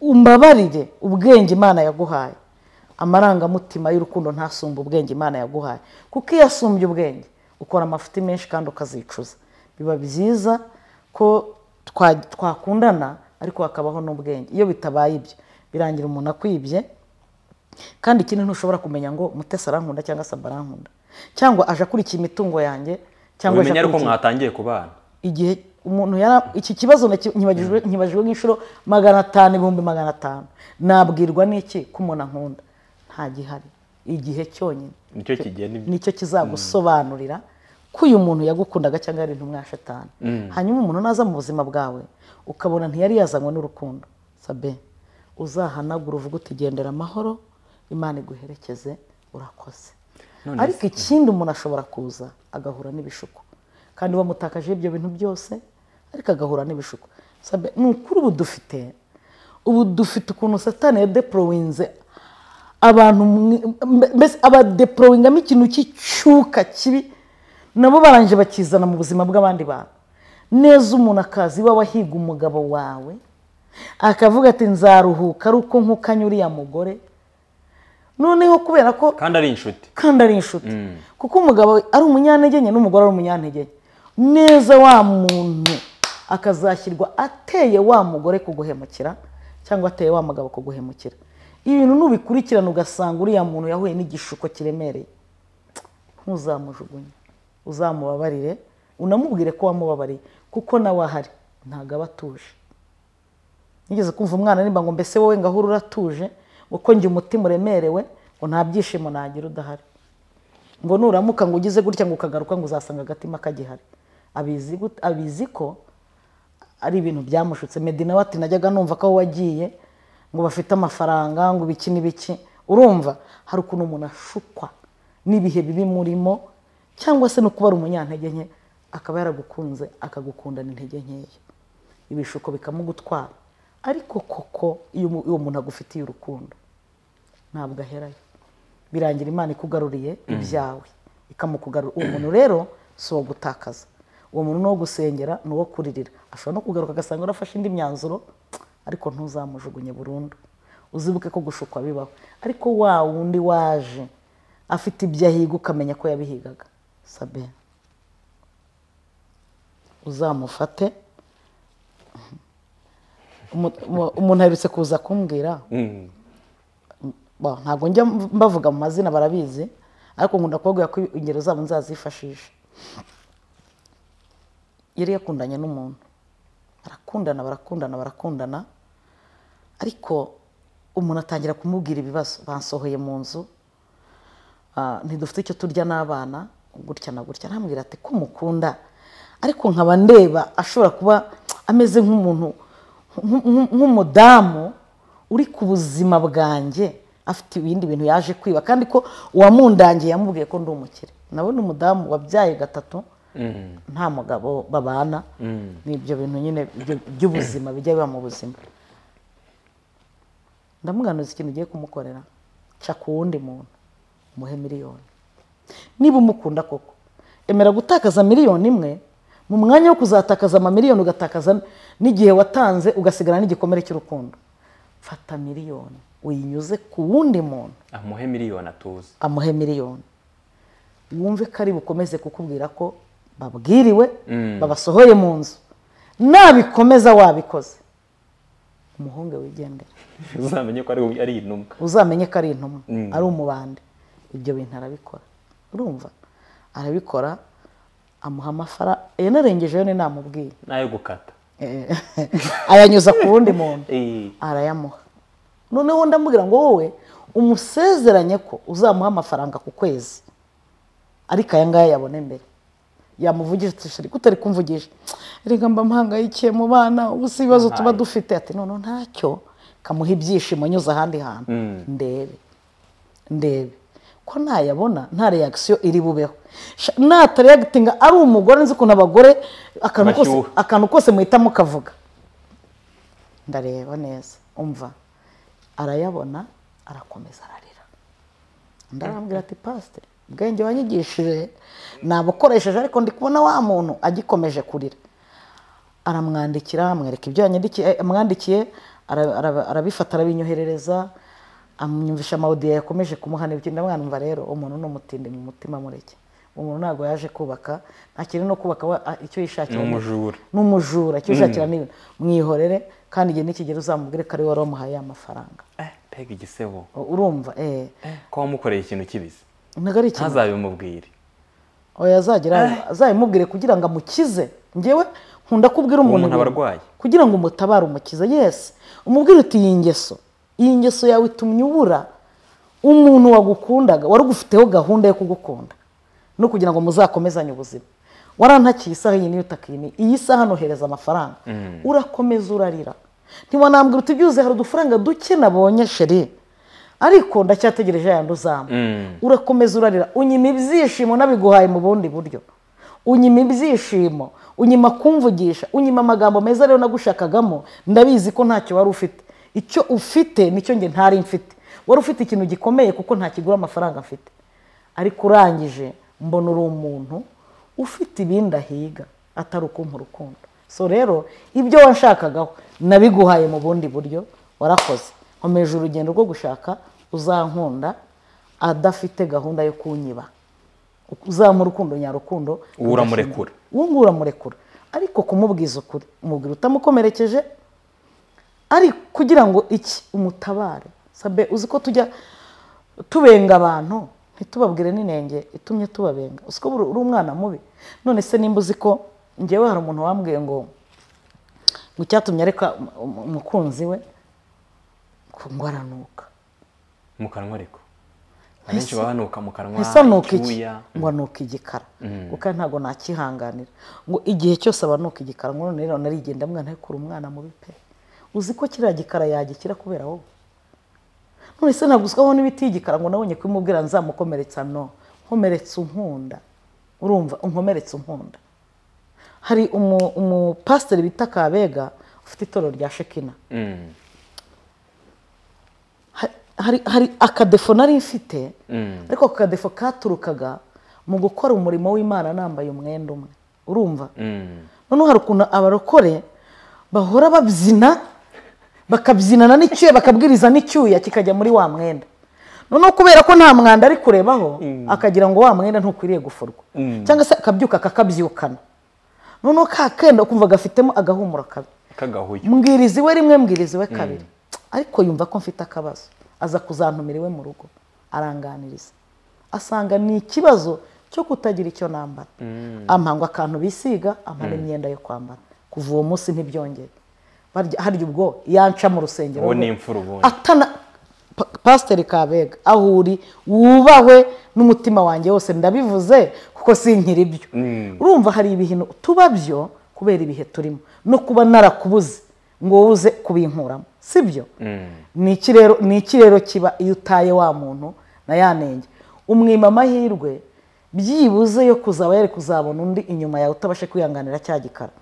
umbabarire ubwenge imana yaguhaye amarangamutima y'urukundo ntasumba ubwenge imana yaguhaye kuko iyo asumbye ubwenge ukora amafuti menshi kandi ukazicuza biba byiza ko twakundana ariko hakabaho n'ubwenge iyo bitabaye ibyo birangira umuntu akwibye kandi ikindi ntushobora kumenya ngo mutesi arankunda cyangwa se mbarankunda cyangwa aje akurikiye imitungo yanjye cyangwa aje akurikiye ko mwatangiye kubana igihe umuntu yara iki kibazo nkibajijwe mm. nk'inshuro magana atanu ibihumbi magana atanu nabwirwa n'iki ko umuntu ankunda nta gihari igihe cyonyine nicyo kizagusobanurira ko uyu muntu yagukundaga cyangwa yari ntumwashatana mm. hanyuma umuntu naza mu buzima bwawe ukabona ntiyari yazanywe n'urukundo sabe uzahanagura uvuga uti amahoro imana iguherekeze urakoze ariko ikindi umuntu ashobora kuza agahura n'ibishuko kandi bamutakaje ibyo bintu byose ariko agahura n'ibishuko ni ukuri ubu dufite ubu dufite ukuntu satani yadeporowinze abantu mbese abadeporowingamo ikintu cy'icyuka kibi nabo barangije bakizana mu buzima bw'abandi bantu neza umuntu akazi iwawe wahiga umugabo wawe akavuga ati nzaruhuka ari uko nkukanye uriya mugore noneho kubera ko kandi ari inshuti kandi ari inshuti mm. kuko umugabo ari umunyantege nke n'umugore ari umunyantege nke neza wa muntu akazashyirwa ateye wa mugore kuguhemukira cyangwa ateye wa mugabo kuguhemukira ibintu nubikurikirana ugasanga uriya muntu yahuye n'igishuko kiremereye ntuzamujugunye uzamubabarire unamubwire ko wamubabariye kuko nawe ahari ntabwo aba atuje nigeze kumva umwana nimba ngo mbese wowe ngo ahura uratuje kuko njye umutima uremerewe ngo nta byishimo nagira udahari ngo nuramuka ngo ugize gutya ngo ukagaruka ngo uzasanga agatima kagihari abizi ko ari ibintu byamushutse medina nawe najyaga numva ko aho wagiye ngo bafite amafaranga ngo ibiki n'ibiki urumva hari ukuntu umuntu ashukwa n'ibihe bibi murimo cyangwa se no kuba ari umunyantege nke akaba yaragukunze akagukundana intege nkeya ibishuko bikamugutwara ariko koko iyo uwo muntu agufitiye urukundo ntabwo aherayo birangira imana ikugaruriye mm. ibyawe ikamukugarura uwo muntu rero si uwo gutakaza uwo muntu ni uwo gusengera ni uwo kuririra ashobora no kugaruka agasanga urafashe indi myanzuro ariko ntuzamujugunye burundu uzibuke ko gushukwa bibaho ariko wa wundi waje afite ibyo ahiga ukamenya ko yabihigaga sabe uzamufate umuntu aherutse kuza kumbwira mm. ntabwo njya mbavuga mu mazina barabizi ariko nkunda kubabwira ko ingero zabo nzazifashisha yari yakundanye n'umuntu barakundana barakundana barakundana ariko umuntu atangira kumubwira ibibazo bansohoye mu nzu ah, ntidufite icyo turya n'abana gutya na gutya arambwira ati ko mukunda ariko nkaba ndeba ashobora kuba ameze nk'umuntu nk'umudamu uri ku buzima bwanjye afite ibindi bintu yaje kwiba kandi ko uwamundangiye yamubwiye ko ndi umukire nabona umudamu wabyaye gatatu mm. nta mugabo babana mm. ni ibyo bintu nyine by'ubuzima bijya biba mu buzima ndamuganuza ikintu ugiye kumukorera ca ku wundi muntu umuhe miliyoni niba umukunda koko emera gutakaza miliyoni imwe mu mwanya wo kuzatakaza amamiliyoni ugatakaza n'igihe watanze ugasigara n'igikomere cy'urukundo fata miliyoni uyinyuze ku wundi muntu amuhe miliyoni atuze amuhe miliyoni wumve ko ari bukomeze kukubwira ko babwiriwe mm. babasohoye mu nzu nabikomeza wabikoze umuhungu wigendera [laughs] uzamenye ko ari intumwa uzamenye ko ari intumwa mm. ari umubande ibyo bintu arabikora urumva arabikora amuha amafaranga yanarengejeyo ni namubwiye nayo gukata eh, [laughs] ayanyuza ku wundi muntu arayamuha noneho ndamubwira ngo wowe umusezeranye ko uzamuha amafaranga ku kwezi ariko aya ngaya yabona imbere yamuvugishije ariko utari kumvugisha reka mba mpangayikiye mu bana ubu si ibibazo tuba dufite ati none ntacyo kamuha ibyishimo anyuze ahandi hantu mm. ndebe ndebe ko ntayabona nta reakisiyo iri bubeho natareyagitinga ari umugore nzi ukuntu abagore akantu kose muhita mukavuga ndareba neza umva arayabona arakomeza ararira ndarambwira ati pasite ubwenge wanyigishije nabukoresheje ariko ndi kubona wa muntu agikomeje kurira aramwandikira amwereka ibyo yamwandikiye eh, arabifata arabinyoherereza amwumvisha amawudiye yakomeje kumuhana ibyo mwanumva rero umuntu ni umutindi mu mutima mureke umuntu ntabwo yaje kubaka ntakintu no kubaka icyo yishakira ni umujura ni umujura icyo yishakira mm. ni mwihorere kandi igihe n'ikigero uzamubwire ko ari wari wamuhaye amafaranga pega eh, igisebo urumva eee eh. eh, ko wamukoreye ikintu kibizi ntabwo ari ikintu ntazabimubwire oya azagira azabimubwire kugira ngo amukize ngewe nkunda kubwira umuntu abarwayi kugira ngo umutabare umukize yesi umubwire uti iyi ngeso iyi ngeso yawe itumye ubura umuntu wagukundaga wari ugufiteho gahunda yo kugukunda no kugira ngo muzakomezanye ubuzima warantakiye isaha iyi niyo takini iyi saha nohereza amafaranga mm. urakomeza urarira ntiwanambwira uti byuzuye hari udufaranga duke nabonye sheri ariko ndacyategereje yandi uzampa mm. urakomeza urarira unyima ibyishimo nabiguhaye mu bundi buryo unyima ibyishimo unyima kumvugisha unyima amagambo meza rero nagushakagamo ndabizi ko ntacyo wari ufite icyo ufite nicyo njye ntari mfite wari ufite ikintu gikomeye kuko ntakigura amafaranga mfite ariko urangije mbona uri umuntu ufite ibindi ahiga atari ukumpa urukundo so rero ibyo wanshakagaho nabiguhaye mu bundi buryo warakoze nkomeje urugendo rwo gushaka uzankunda adafite gahunda yo kunyiba uzamuha urukundo nyarukundo uwo uramurekura uwo uramurekura ariko kumubwiza ukuri umubwira utamukomerekeje ari kugira ngo iki umutabare sabe uzi ko tujya tubenga abantu ntitubabwire n'inenge itumye tubabenga ko uri umwana mubi none se nimba uzi ko ngewe hari umuntu wambwiye ngo ngo icyatumye areka umukunzi we ngo aranuka mu kanwa ariko abenshi bahanuka mu kanwa icyuya ngo mm. anuka igikara mm. kuko ntabwo nakihanganira ngo igihe cyose abanuka igikara ngo none rero narigenda mwana kure umwana mubi pe uzi ko kiriya gikara yagishyira kubera wowe none se naguswaho n'ibiti igikara ngo nabonye kubimubwira nzamukomeretsa no nkomeretse unkunda urumva unkomeretse unkunda hari umupasiteri bita kabega ufite itorero rya shekina mm. hari akadefo nari mfite mm. ariko ako kadefo katurukaga mu gukora umurimo w'imana nambaye umwenda umwe urumva mm. noneho hari ukuntu abarokore bahora babyina bakabyinana n'icyuya bakabwiriza n'icyuya kikajya muri wa mwenda noneho kubera ko nta mwanda ari kurebaho mm. akagira ngo wa mwenda ntukwiriye gufurwa mm. cyangwa se akabyuka akakabyukana noneho kakenda ukumva gafitemo agahumuro kabi mbwiriza iwe rimwe mbwiriza iwe mm. kabiri ariko yumva ko mfite akabazo aza kuzantumira iwe mu rugo aranganiriza asanga ni ikibazo cyo kutagira icyo nambara amangwa akantu bisiga amara imyenda yo kwambara kuva uwo munsi ntibyongere hari ubwo yanca mu rusengero ubu ni imfura ubundi pasiteri kabega aho uri wubahwe n'umutima wanjye wose ndabivuze kuko si ibyo mm. urumva hari ibihino tuba byo kubera ibihe turimo no kuba narakubuze ngo wuze kubinkuramo si byo mm. ni iki rero kiba iyo utaye wa muntu na yanenge umwima amahirwe byibuze yo kuzaba yari kuzabona undi inyuma yawe utabashe kwihanganira cya gikara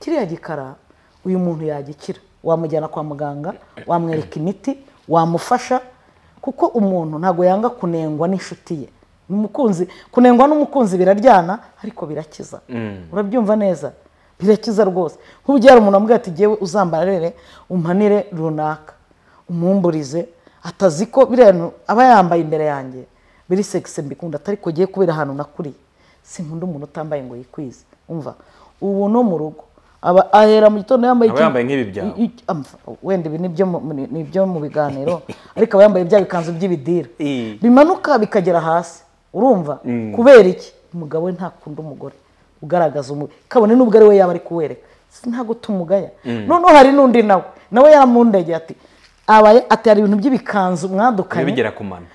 kiriya gikara uyu muntu yagikira wamujyana kwa muganga wamwereka imiti wamufasha kuko umuntu ntabwo yanga kunengwa n'inshuti ye umukunzi kunengwa n'umukunzi biraryana ariko birakiza mm. urabyumva neza birakiza rwose nk'ubugira umuntu amubwira ati ngewe uzambarere umpanire runaka umumburize atazi ko aba yambaye imbere yanjye biri segisi mbikunda atari kugiye kubera ahantu nakuriye si nkunda umuntu utambaye ngo yikwize umva ubu no mu rugo aba ahera mu gitondo yambaye aba yambaye nk'ibi byawe wenda ibi ni mu biganiro [laughs] ariko aba yambaye bya bikanzu by'ibidira bimanuka bikagera hasi urumva kubera iki umugabo we ntakunda umugore ugaragaza umugore kabone n'ubwo ari we yaba ari kuwereka ntabwo tumugaya noneho hari n'undi nawe nawe yamundegeye ati ati hari ibintu by'ibikanzu mwadukanye bigera ku mano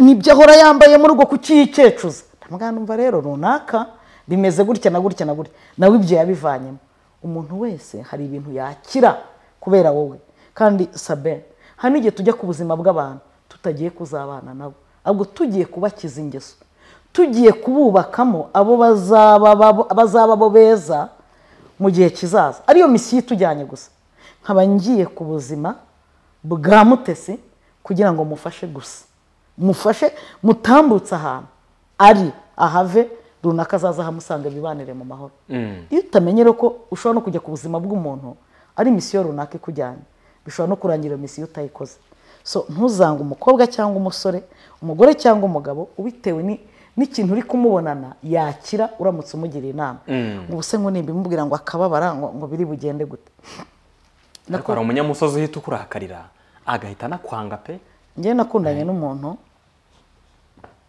nibyo ahora yambaye muri ubwo kukiyicecuza ntabwo numva rero runaka bimeze gutya na gutya na gutya nawe ibyo yabivanyemo umuntu wese hari ibintu yakira kubera wowe kandi sabe hari n'igihe tujya ku buzima bw'abantu tutagiye kuzabana nabo ahubwo tugiye kubakiza ingeso tugiye kububakamo abo bazaba abo beza mu gihe kizaza ariyo misiyo itujyanye gusa nkaba ngiye ku buzima bwa mutesi kugira ngo mufashe gusa mufashe mutambutse ahantu ari ahave runaka azaza ahamusanga bibanire mu mahoro mm. iyo utamenyera ko ushobora no kujya ku buzima bw'umuntu ari misiyo runaka ikujyanye bishobora no kurangira misiyo utayikoze so ntuzange umukobwa cyangwa umusore umugore cyangwa umugabo ubitewe n'ikintu uri kumubonana yakira uramutse umugiriye inama mm. ngo ubuse nk'unimba imubwira ngo akababara ngo biri bugende gute hari umunyamusozi uhita ukurakarira agahita anakwanga pe ngewe nakundanye n'umuntu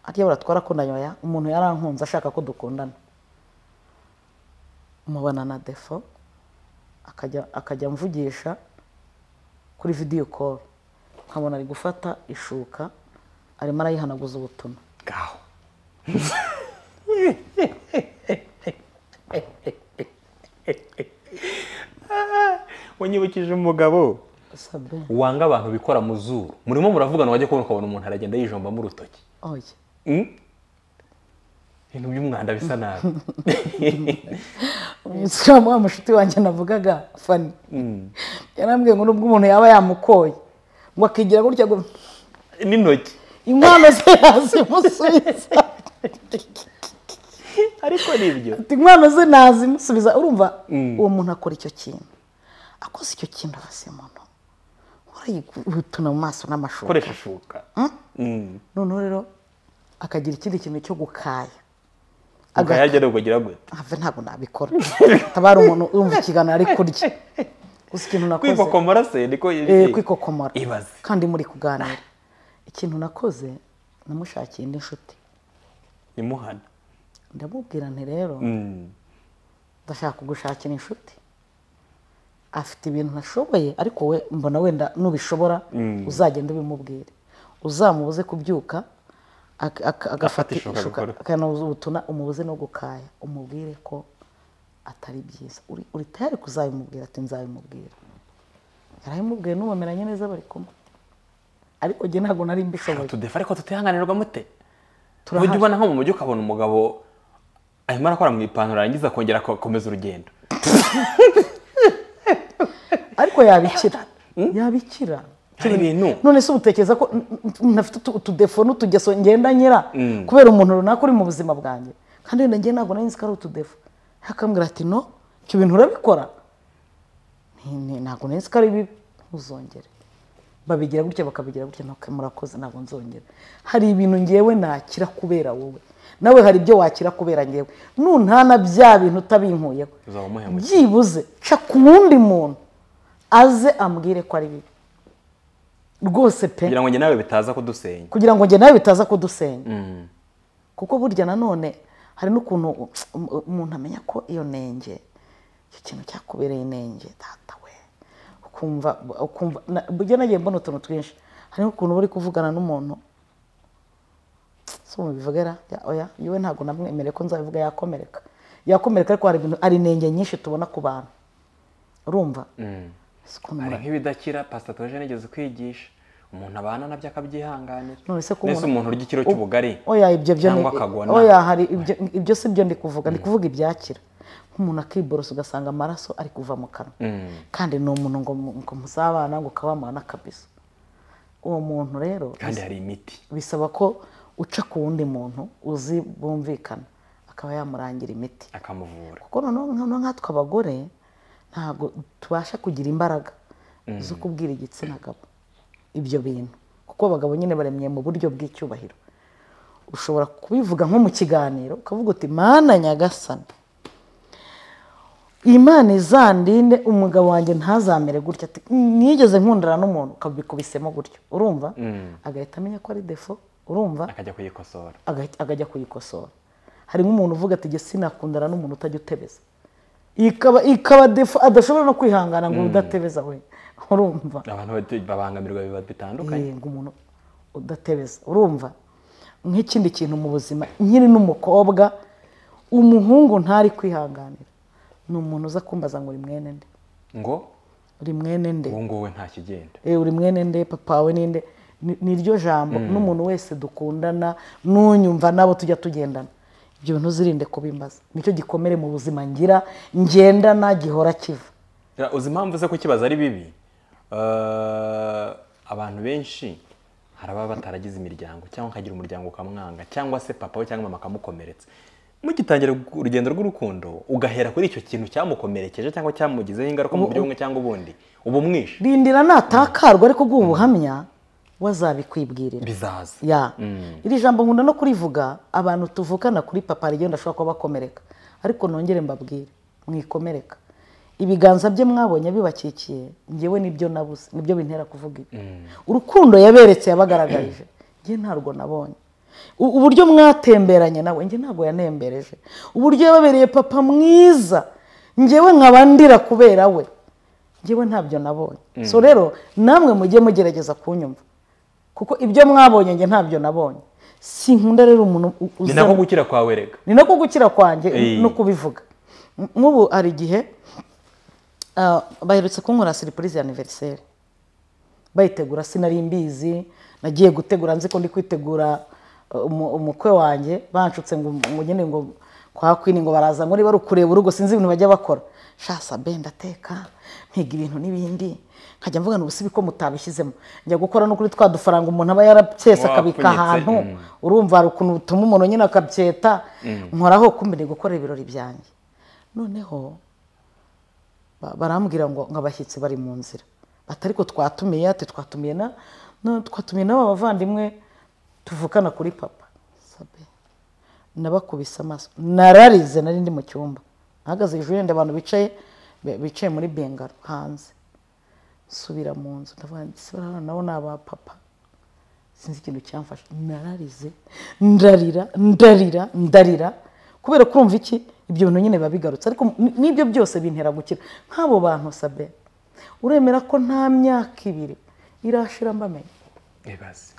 ariya uratwara kunanyoya umuntu yarankunze ashaka ko dukundana umubona na defo akajya mvugisha kuri vidiyo koro nkabona ari gufata ishuka arimo arayihanaguza ubutumwa ngaho wanyibukije [laughs] umugabo wanga abantu bikora mu zuru murimo muravugana wajya kubona ukabona umuntu aragenda yijombamo urutoki ibintu hmm? by'umwanda bisa nabi [laughs] wa mushuti wanjye navugaga fani yarambwiye ngo nubwo umuntu yaba yamukoye ngo akigira gutya ngo n'intoki inkwano ze yazimusubiza ariko ni inkwano ze nazimusubiza urumva hmm. uwo muntu akora icyo kintu akoze icyo kintu abase muntu urayituna mu maso n'amashuka akoresha ishuka hmm? noneho rero akagira ikindi kintu cyo gukaya ukayagera ukagira gute ntabwo nabikora [laughs] tabara umuntu wumva ikiganiro ari kurya gusa [laughs] ikintu nakoze kwikokomora se niko eh, kwikokomora ibaze kandi muri kuganira ikintu nakoze namushakiye indi nshuti imuhana ndamubwira nti rero mm. ndashaka kugushakira inshuti afite ibintu nashoboye ariko we mbona wenda nubishobora mm. uzagenda ubimubwire uzamubuze kubyuka agafata ishuka akanawubutuna umubuze no gukaya umubwire ko atari byiza uri tayari kuzabimubwira ati nzabimubwira yarabimubwiye n'ubumeranye neza bari kumwe ariko njye ntabwo nari mbishoboye tudefa ariko tutihanganirwa mute ujya ubona nko mu mujyi ukabona umugabo arimo arakora mu ipantaro yarangiza akongera akomeza urugendo [laughs] ariko yabikira hmm? yabikira cumi n'intu none se utekereza ko ntafite utudefo n'utugeso ngenda nyira mm. kubera umuntu runaka uri mu buzima bwanjye kandi wenda ngewe ntabwo nari nzi ko ari utudefo akambwira ati no icyo bintu urabikora ntabwo nari nzi ko ari bibi ntuzongere babigira gutya bakabigira gutya murakoze ntabwo nzongera hari ibintu ngewe nakira kubera wowe nawe hari ibyo wakira kubera ngewe nuntana bya bintu utabinkuyeho byibuze ca ku wundi muntu aze ambwire ko ari bibi rwose pe kugira ngo njye nawe bitaza kudusenya kugira ngo njye nawe bitaza kudusenya mm. kuko burya nanone hari n'ukuntu umuntu amenya ko iyo nenge icyo kintu cyakubereye inenge tata we ukumva ukumva burya nagiye mbona utuntu twinshi hari n'ukuntu uba uri kuvugana n'umuntu si umubivugera oya yewe ntabwo namwemere ko nzabivuga yakomereka yakomereka ariko hari ibintu ari inenge nyinshi tubona ku bantu urumva mm. ari nk'ibidakira pasitatojene nigeze kwigisha umuntu abana nabyo akabyihanganira mbese umuntu urya ikiro cy'ubugari cyangwa akagwa ibyo si byo ndi kuvuga mm. ndi kuvuga ibyakira nk'umuntu akiborosa ugasanga amaraso ari kuva mu kanwa mm. kandi ni umuntu ngo musabana ngo ukabamana kabisa uwo muntu rero kandi hari imiti bisaba ko uca ku wundi muntu uzi bumvikana akaba yamurangira imiti akamuvura kuko noneho nkatwe abagore ntabwo tubasha kugira imbaraga zo mm. kubwira igitsina gabo ibyo bintu kuko abagabo nyine baremye mu buryo bw'icyubahiro ushobora kubivuga nko mu kiganiro ukavuga uti mana nyagasana imana izandinde umugabo wanjye ntazamere gutya nigeze nkundana n'umuntu ukabikubisemo gutyo urumva mm. agahita amenya ko ari defo urumva akajya kuyikosora agahita kuyikosora hari nk'umuntu uvuga ati jye sinakundana n'umuntu utajya utebeza ikaba adashobora no kwihangana ngo hmm. udatebeza we [laughs] urumva abantu babangamirwa biba bitandukanye ngo umuntu udatebeza urumva nk'ikindi kintu mu buzima nkiri n'umukobwa umuhungu ntari kwihanganira ni umuntu uza kumbaza ngo uri mwene nde ngo uri mwene nde ubu ngubu nta kigenda eh, uri mwene nde papa wawe ninde ni ryo jambo hmm. n'umuntu wese dukundana n'unyumva nabo tujya tugendana ibyo bintu uzirinde kubimbaza nicyo gikomere mu buzima ngira ngendana gihora kiva uzi impamvu ze kukibaza ari bibi eh, abantu benshi hari ababa bataragize imiryango cyangwa akagira umuryango ukamwanga cyangwa se papa we cyangwa mama akamukomeretsa mugitangira urugendo rw'urukundo ugahera kuri icyo kintu cyamukomerekeje cyangwa cyamugizeho ingaruka mu buryo bumwe cyangwa ubundi uba umwishe rindira natakarwa ariko ubuhamya. wazabikwibwirira bizaza ya mm. iri jambo nkunda no kurivuga abantu tuvukana kuri papa ryo ndashobora kuba bakomereka ariko nongere mbabwire mwikomereka ibiganza bye mwabonye bibakikiye ngewe nibyo nabuze nibyo bintera kuvuga ibi mm. urukundo yaberetse yabagaragarije nge ntabwo nabonye uburyo mwatemberanye nawe nge ntabwo yanembereje uburyo yababereye papa mwiza ngewe nkabandira kubera we ngewe ntabyo nabonye so mm. rero namwe mujye mugerageza kunyumva kuko ibyo mwabonye njye ntabyo nabonye sinkunda rero umuntu ni nako gukira kwawe reka ni nako gukira kwanjye no kubivuga nk'ubu hari igihe ah, baherutse kunkora siripurize ya aniveriseri bayitegura sinari mbizi nagiye gutegura nzi ko ndi kwitegura eh, umukwe wanjye banshutse ngo umugeni ngo kwa kwini ngo baraza muri niba ari ukureba urugo sinzi ibintu bajya bakora shasa be ndateka mpiga ibintu n'ibindi nkajya mvuga ubusibi ko mutabishyizemo njya gukora no kuri twa dufaranga umuntu aba yarapyese akabika ahantu mm. urumva hari ukuntu butuma umuntu nyine akabyeta mm. nkoraho ni gukora ibirori byanjye noneho barambwira ngo abashyitsi bari mu nzira atari ko twatumiye ati twatumiye na twatumiye n'aba bavandimwe tuvukana kuri papa nabakubise amaso nararize nari ndi mu cyumba ahagaze hejuru yenda abantu bicaye bicaye muri bengaro hanze nsubira mu nzu ndavuga nsubira nabo ni abapapa sinzi ikintu cyamfashe nararize ndarira ndarira ndarira kubera kurumva iki ibyo bintu nyine biba bigarutse ariko n'ibyo byose bintera gukira nk'abo bantu sabe uremera ko nta myaka ibiri irashira mbamenya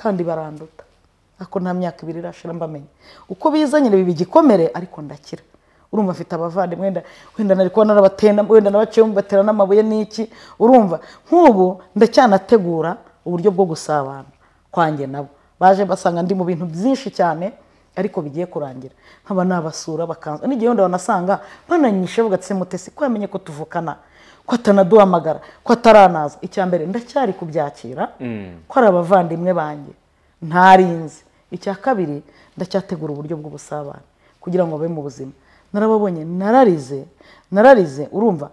kandi baranduta ariko nta myaka ibiri irashira mbamenya uko biza nyine biba ariko ndakira urumva afite abavandimwe wenda nari kubona n'abatenda wenda n'abaciye batera n'amabuye n'iki urumva nk'ubu ndacyanategura uburyo bwo gusabana kwanjye nabo baje basanga ndi mu bintu byinshi cyane ariko bigiye kurangira nkaba nabasura bakanzwa n'igihe wenda banasanga bananyishe bagatse mutesi ko yamenye ko tuvukana ko atanaduhamagara ko ataranaza icya mbere ndacyari kubyakira mm. ko ari abavandimwe banjye ntarinze icya kabiri ndacyategura uburyo bw'ubusabane kugira ngo babe mu buzima narababonye nararize nararize urumva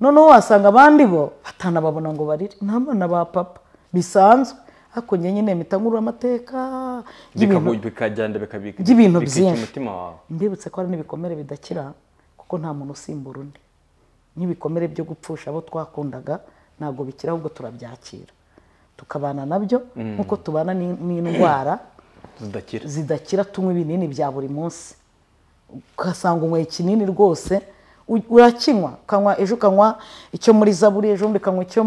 noneho wasanga abandi bo batanababona ngo barire nta bana ba papa bisanzwe ariko njye nyine mpita nkuru amateka by'ibintu byinshi mbibutse ko hari n'ibikomere bidakira kuko nta muntu usimbura undi n'ibikomere byo gupfusha abo twakundaga ntabwo bikira ahubwo turabyakira tukabana nabyo mm. nk'uko tubana n'indwara zidakira tunywa ibinini bya buri munsi ugasanga unyweye kinini rwose urakinywa ukanywa ejo ukanywa icyo muri zaburi ejo bundi ukanywa icyo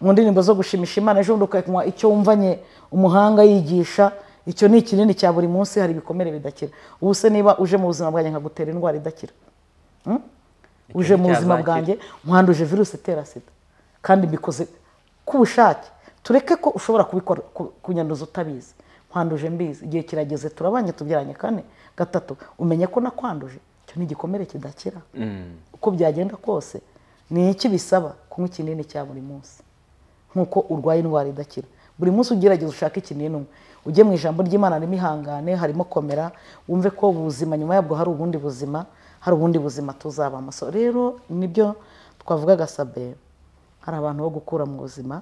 mu ndirimbo zo gushimisha imana ejo bundi ukanywa icyo wumvanye umuhanga yigisha icyo ni ikinini cya buri munsi hari ibikomere bidakira ubu se niba uje mu buzima bwanjye nkagutera indwara idakira hmm? uje mu buzima bwanjye mwanduje virusi itera sida kandi mbikoze ku bushake tureke ko ushobora kubikora ku kunyanduza utabizi mwanduje mbizi igihe kirageze turabanye tubyaranye kane gatatu umenye ko nakwanduje icyo ni igikomere kidakira mm. uko byagenda kose ni iki bisaba kunywa ikinini cya buri munsi nk'uko urwaye indwara idakira buri munsi ugerageza ushake ikinini umwe ujye mu ijambo ry'imana n'imihangane harimo komera wumve ko ubuzima nyuma yabwo hari ubundi buzima hari ubundi buzima tuzaba amaso rero nibyo twavugaga sabe hari abantu bo gukura mu buzima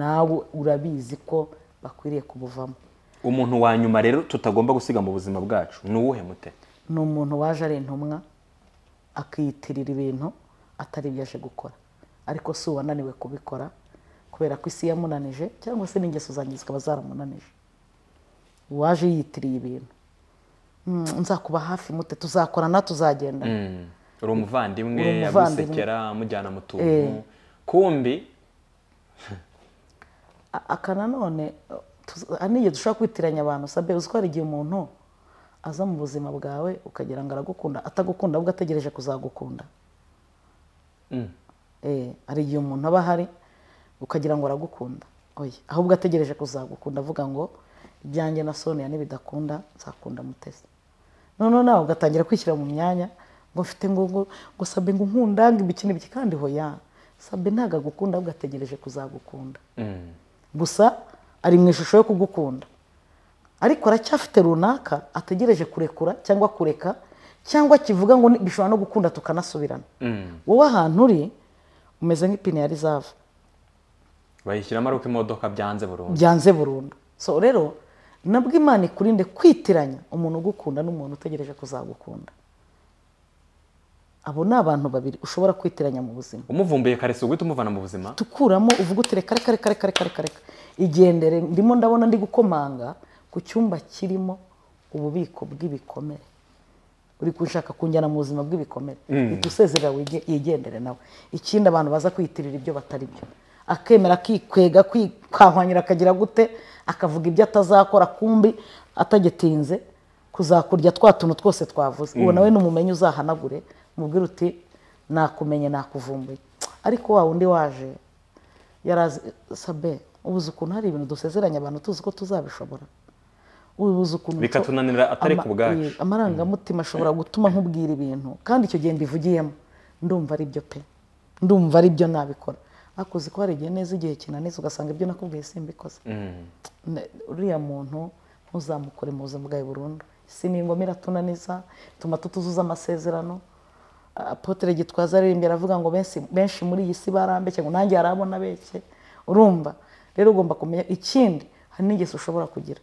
nawe urabizi ko bakwiriye kubuvamo umuntu wa nyuma rero tutagomba gusiga mu buzima bwacu ni uwuhe mute ni umuntu waje ari intumwa akiyitirira ibintu atari ibyo aje gukora ariko si uwananiwe kubikora kubera ko isi yamunanije cyangwa se n'ingeso zanjye zikaba zaramunanije uwaje yitiriye ibintu hmm, nzakuba hafi mute tuzakorana tuzagenda hmm, uri umuvandimwe yamusekera amujyana mu tuntu eh. kumbi aka nanone hari n'igihe dushobora kwitiranya abantu sabe uzi ko hari igihe umuntu aza mu buzima bwawe ukagira ngo aragukunda atagukunda ahubwo ategereje kuzagukunda mm. eh, hari igihe umuntu aba ahari ukagira ngo aragukunda ahubwo ategereje kuzagukunda avuga ngo ibyanjye na sonia nibidakunda nzakunda mutesi noneho nawe ugatangira kwishyira mu myanya ngo mfite ngo ngo sabe ngo nkundange ibikini bike kandi hoya sabe ntabwo agukunda ahubwo ategereje kuzagukunda mm. gusa ari mu ishusho yo kugukunda ariko aracyafite runaka ategereje kurekura cyangwa kureka cyangwa kivuga ngo bishobora no gukunda tukanasubirana mm. wowe ahantu uri umeze nk'ipine ya rizava bayishyiramo ari uko imodoka byanze burundu byanze burundu so rero nabwo imana ikurinde kwitiranya umuntu ugukunda n'umuntu utegereje kuzagukunda abo ni abantu babiri ushobora kwitiranya mu buzima umuvumbuye kare si uguhita umuvana mu buzima tukuramo uvuga uti reka reka reka reka reka reka igendere ndimo ndabona ndi gukomanga ku cyumba kirimo ububiko bw'ibikomere uri gushaka kunjyana mu buzima bw'ibikomere uhita hmm. usezerera nawe ikindi abantu baza kwitirira ibyo batari byo akemera akikwega kwikahwanyira akagira gute akavuga ibyo atazakora kumbi atagitinze kuzakurya twa tuntu twose twavuze ubu hmm. nawe n'umumenyi uzahanagure mubwira uti nakumenye nakuvumbuye ariko wa wundi waje yari azi sabe ubuze ukuntu hari ibintu dusezeranye abantu tuzi ko tuzabishobora ubuze ukuntu bikatunanira atari ku bwacu amarangamutima ashobora gutuma nkubwira ibintu kandi icyo gihe mbivugiyemo ndumva ari byo pe ndumva ari byo nabikora ariko ko hari igihe neza igihe kinaniza ugasanga ibyo nakubwiye simbikoze mm. uriya muntu ntuzamukore mu buzima bwawe burundu si ingoma iratunaniza ituma tutuzuza amasezerano apotere gitwaza aririmbye aravuga ngo benshi muri iyi si barambeke ngo nanjye harabona beke urumva rero ugomba kumenya ikindi hari n'ingeso ushobora kugira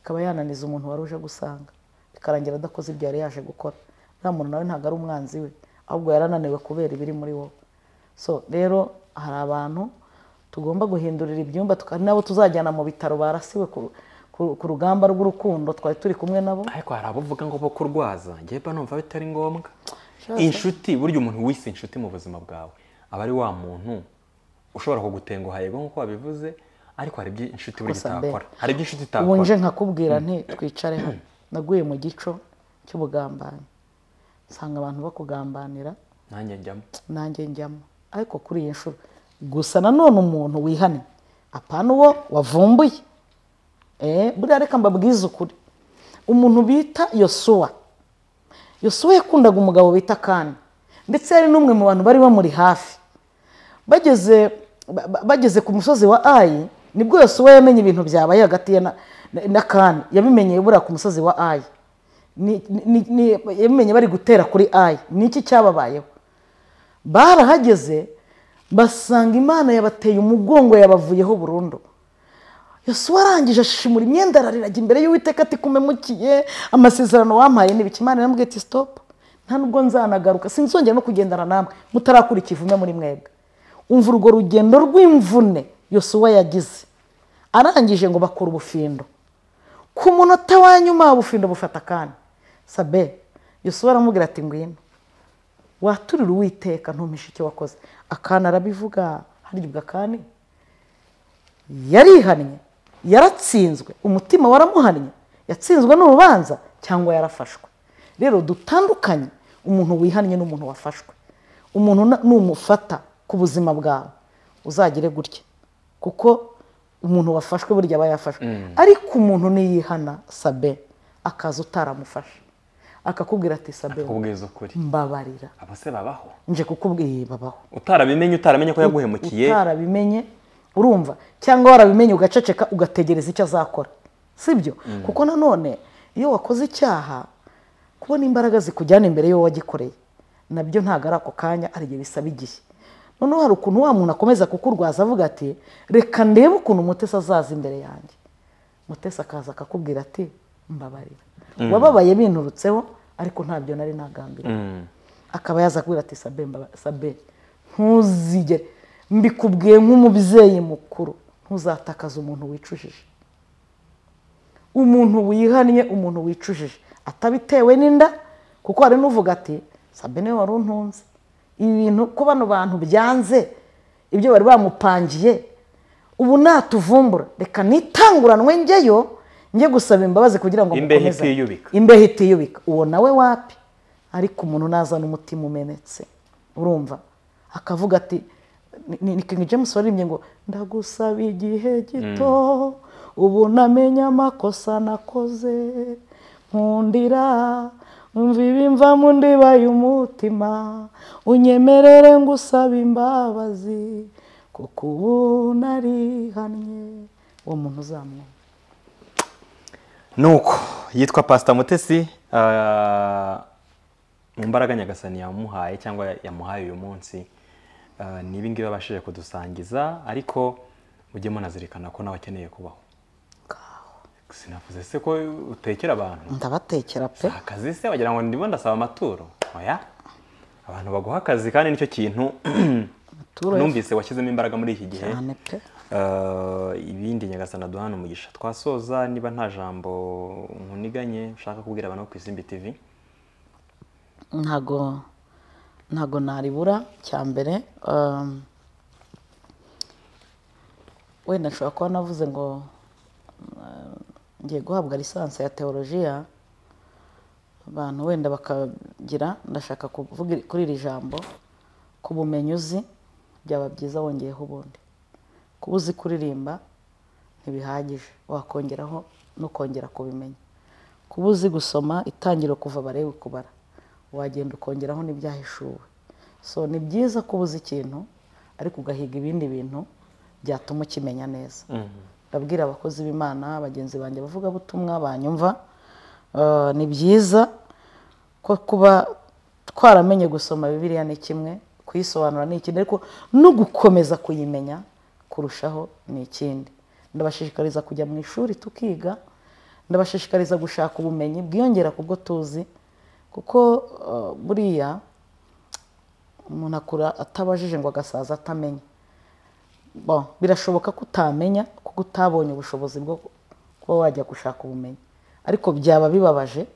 ikaba yananiza umuntu wari uje gusanga bikarangira adakoze ibyo yari yaje gukora uriya muntu nawe ntabwo ari umwanzi we ahubwo yarananiwe kubera ibiri muri wowe so rero hari abantu tugomba guhindurira ibyumba nabo tuzajyana mu bitaro barasiwe ku rugamba rw'urukundo twari turi kumwe nabo ariko hari abo ngo bo kurwaza njyewe numva bitari ngombwa inshuti burya umuntu wise inshuti mu buzima bwawe aba ari wa muntu ushobora kugutenguha yego nk'uko wabivuze ariko hari inshuti buri hari inshuti itakora ubu nje nkakubwira nti mm. twicare naguye mu gico cy'ubugambanyi usanga abantu bakugambanira nanjye njyamo nanjye njyamo ariko kuri iyi nshuro gusa nanone umuntu wihane apana uwo wavumbuye eh, buriya reka mbabwize ukuri umuntu bita yosuwa yosuwa yakundaga umugabo bita kane ndetse hari n'umwe mu bantu bari bamuri hafi bageze bageze ku musozi wa ayi nibwo yosuwa yamenye ibintu byabaye hagati ye na kane yabimenye buriya ku musozi wa ayi yamenye bari gutera kuri ayi ni iki cyababayeho barahageze basanga imana yabateye umugongo yabavuyeho burundu yosuwa arangije ashimura imyenda arariraga imbere y'uwiteka ati kumemukiye amasezerano wampaye n'ibiki imana yamubwiye ati sitopu nta nubwo nzanagaruka sinzongera no kugendana namwe mutarakura ikivume muri mwebwe umva urwo rugendo rw'imvune yosuwa yagize arangije ngo bakora ubufindo ku munota wa nyuma ubufindo bufata akanya sabe yosuwa aramubwira ati ngwino waturira uwiteka ntumishe icyo wakoze akana arabivuga haribwa akani yarihannye yaratsinzwe umutima waramuhannye yatsinzwe n'urubanza cyangwa yarafashwe rero dutandukanye umuntu wihannye n'umuntu wafashwe umuntu numufata ku buzima bwawe uzagire gutya kuko umuntu wafashwe burya aba yafashwe mm. ariko umuntu niyihana sabe akaza utaramufasha akakubwira ati sabe mbabarira abase babaho nje kukubwira babaho utarabimenye utaramenye ko yaguhemukiye utarabimenye urumva cyangwa warabimenye ugaceceka ugategereza icyo azakora sibyo mm. kuko nanone iyo wakoze icyaha kubona imbaraga zikujyana imbere y'uwo wagikoreye nabyo ntabwo ari ako kanya hari igihe bisaba igihe noneho hari ukuntu wa muntu akomeza kukurwaza avuga ati reka ndebe ukuntu umutesi azaza imbere yanjye umutesi akaza akakubwira ati mbabarira mm. wababaye binturutseho ariko ntabyo nari nagambira mm. akaba yaza kubwira ati sabe ntuzigere mbikubwiye nk'umubyeyi mukuru ntuzatakaza umuntu wicujije umuntu wihannye umuntu wicujije atabitewe n'inda kuko hari n'uvuga ati sabe niwe wari untunze ibintu ko bano bantu byanze ibyo bari bamupangiye ubu natuvumbura reka nitanguranwe njyeyo njye gusaba imbabazi kugira ngo imbehe itiyubika imbehe itiyubika uwo nawe wapi ariko umuntu nazana umutima umenetse urumva akavuga ati ni kingi james waririmbye ngo ndagusaba igihe gito mm. ubu namenye amakosa nakoze nkundira umva ibimva mu ndiba y'umutima unyemerere ngo usabe imbabazi kuko ubu narihannye uwo muntu uzamwumva nuko yitwa pasita mutesi ah, mu mbaraga nyagasani yamuhaye cyangwa yamuhaye uyu munsi ah, ni ibingibi abashije kudusangiza ariko mujye munazirikana ko nawe akeneye kubaho sinavuze se ko utekera abantu ndabatekera pe akazi se wagira ngo ndimo ndasaba amaturo oya abantu baguha akazi kandi nicyo kintu numvise washyizemo imbaraga muri iki gihe eh, ibindi nyagasana duhana umugisha twasoza niba nta jambo nkuniganye ushaka kubwira abantu bo ku isimbi tivi ntago ntago naribura cya mbere ehm, wenda nshobora kuba navuze ngo ngiye guhabwa lisansi ya teolojiya abantu wenda bakagira ndashaka kuvuga kuri iri jambo ku bumenyi uzi byaba byiza wongeyeho ubundi kuba uzi kuririmba ntibihagije wakongeraho no kongera kubimenya kuba uzi gusoma itangiriro kuva barebe kubara wagenda ukongeraho n'ibyahishuwe so ni byiza kuba uzi ikintu ariko ugahiga ibindi bintu byatuma ukimenya neza mm-hmm. ndabwira abakozi b'imana bagenzi banjye bavuga butumwa banyumva eh, ni byiza ko kuba twaramenye gusoma bibiriya ni kimwe kuyisobanura ni ikindi ariko no gukomeza kuyimenya kurushaho ni ikindi ndabashishikariza kujya mu ishuri tukiga ndabashishikariza gushaka ubumenyi bwiyongera ku bwo tuzi kuko eh, buriya umuntu akura atabajije ngo agasaza atamenye birashoboka ko utamenya kuko utabonye ubushobozi bwo kuba wajya gushaka ubumenyi ariko byaba bibabaje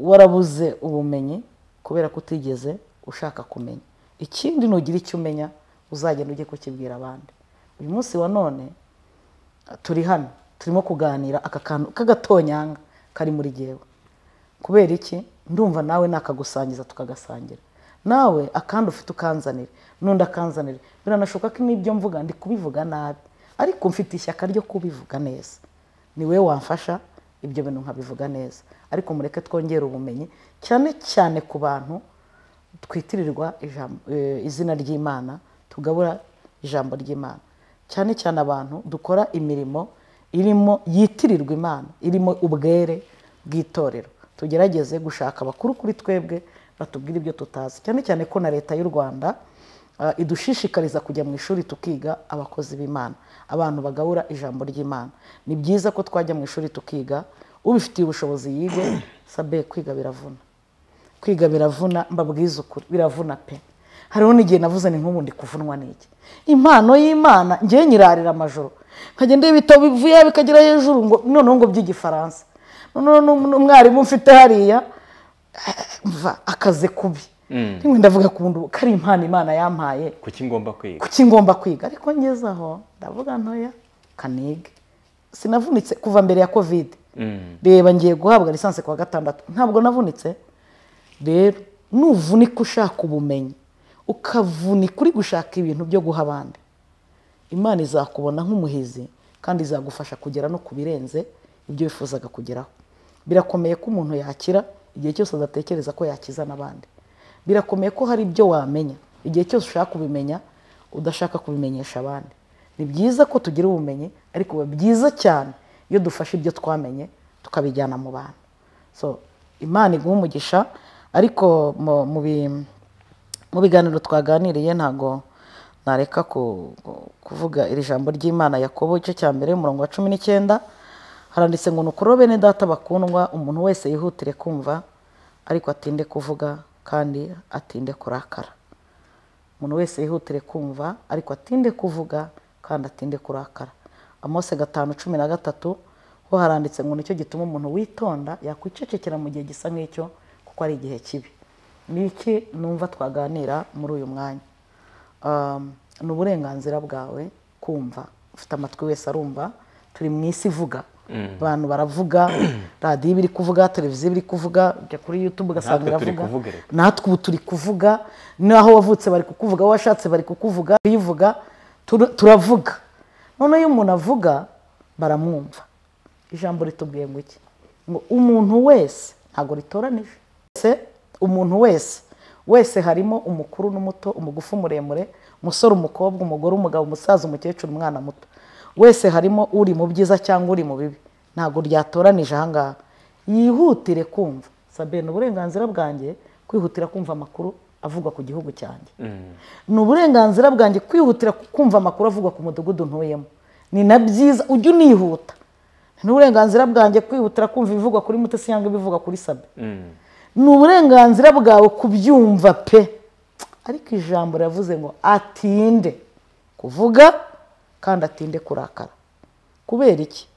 warabuze ubumenyi kubera ko utigeze ushaka kumenya ikindi nugira icyo umenya uzagenda ujye kukibwira abandi uyu munsi wa none turi hano turimo kuganira aka kantu k'agatonyanga kari muri gewe kubera iki ndumva nawe nakagusangiza tukagasangira nawe akandi ufite ukanzanire n'undi akanzanire biranashoboka ko n'ibyo mvuga ndi kubivuga nabi ariko mfite ishyaka ryo kubivuga neza ni we wamfasha ibyo bintu nkabivuga neza ariko mureke twongere ubumenyi cyane cyane ku bantu twitirirwa eh, izina ry'imana tugabura ijambo ry'imana cyane cyane abantu dukora imirimo irimo yitirirwa imana irimo ubwere bw'itorero tugerageze gushaka abakuru kuri twebwe batubwira ibyo tutazi cyane cyane ko na leta y'u rwanda Eh, idushishikariza kujya mu ishuri tukiga abakozi b'imana abantu bagabura ijambo ry'imana ni byiza ko twajya mu ishuri tukiga ubifitiye ubushobozi yigwe [clears throat] sabe kwiga biravuna kwiga biravuna mbabwiza ukuri biravuna pe hariho n'igihe navuze ni nk’ubundi kuvunwa n'iki impano y'imana ngewe nyirarira amajoro nkagenda ibitabo bivuyeho bikagera hejuru ngo noneho ngo by'igifaransa noneho n'umwarimu mfite hariya [clears throat] mva akaze kubi Mm. rimwe ndavuga ku buntu ko ari impano imana yampaye kuki ngomba kwiga kuki ngomba kwiga ariko ngezeho ndavuga ntoya kanige sinavunitse kuva mbere ya kovide mm. reba ngiye guhabwa lisansi kuwa gatandatu ntabwo navunitse rero nuvunika ushaka ubumenyi ukavunika uri gushaka ibintu byo guha abandi imana izakubona nk'umuhizi kandi izagufasha kugera no ku birenze ibyo wifuzaga kugeraho birakomeye ko umuntu yakira igihe cyose adatekereza ko yakiza n'abandi birakomeye ko hari ibyo wamenya igihe cyose ushaka kubimenya udashaka kubimenyesha abandi ni byiza ko tugira ubumenyi ariko biba byiza cyane iyo dufashe ibyo twamenye tukabijyana mu bantu so imana iguha umugisha ariko mu biganiro twaganiriye ntago nareka kuvuga iri jambo ry'imana yakobo igice cya mbere umurongo wa cumi n'icyenda haranditse ngo nukurobene data bakundwa umuntu wese yihutire kumva ariko atinde kuvuga kandi atinde kurakara umuntu wese yihutire kumva ariko atinde kuvuga kandi atinde kurakara amose gatanu cumi na gatatu ho haranditse ngo nicyo gituma umuntu witonda yakwicecekera mu gihe gisa nk'icyo kuko ari igihe kibi ni iki numva twaganira muri uyu mwanya um, ni uburenganzira bwawe kumva ufite amatwi wese arumva turi mu isi ivuga Mm. abantu baravuga [clears throat] radiyo iba iri kuvuga televiziyo iba iri kuvuga ujya kuri yutube ugasanga iravuga natwe ubu turi kuvuga n'aho wavutse bari kukuvuga aho washatse bari kukuvuga bivuga turavuga noneho iyo umuntu avuga baramwumva ijambo ritubwiye ngo iki ngo umuntu wese ntabwo ritoranije umuntu wese wese harimo umukuru n'umuto umugufi muremure umusore umukobwa umugore umugabo umusaza umukecuru umwana muto wese harimo uri mu byiza cyangwa uri mu bibi ntabwo ryatoranije ahangaha yihutire kumva sabe ni uburenganzira bwanjye kwihutira kumva amakuru avugwa ku gihugu cyanjye mm. ni uburenganzira bwanjye kwihutira kumva amakuru avugwa ku mudugudu ntuyemo ni na byiza ujye unihuta ni uburenganzira bwanjye kwihutira kumva ibivugwa kuri mutesi cyangwa ibivugwa kuri sabe mm. ni uburenganzira bwawe kubyumva pe ariko ijambo riravuze ngo atinde kuvuga kandi atinde kurakara kubera iki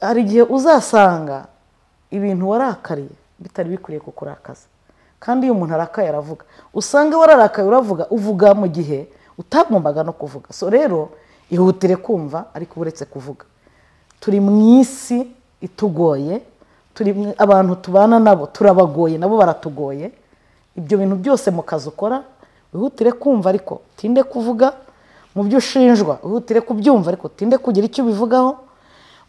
hari igihe uzasanga ibintu warakariye bitari bikwiriye kukurakaza kandi iyo umuntu arakaye aravuga usanga wararakaye uravuga uvuga mu gihe utagombaga no kuvuga so rero ihutire kumva ariko uretse kuvuga turi mu isi itugoye turi abantu tubana nabo turabagoye nabo baratugoye ibyo bintu byose mu kazi ukora wihutire kumva ariko tinde kuvuga mu byo ushinjwa wihutire kubyumva ariko utinde kugira icyo ubivugaho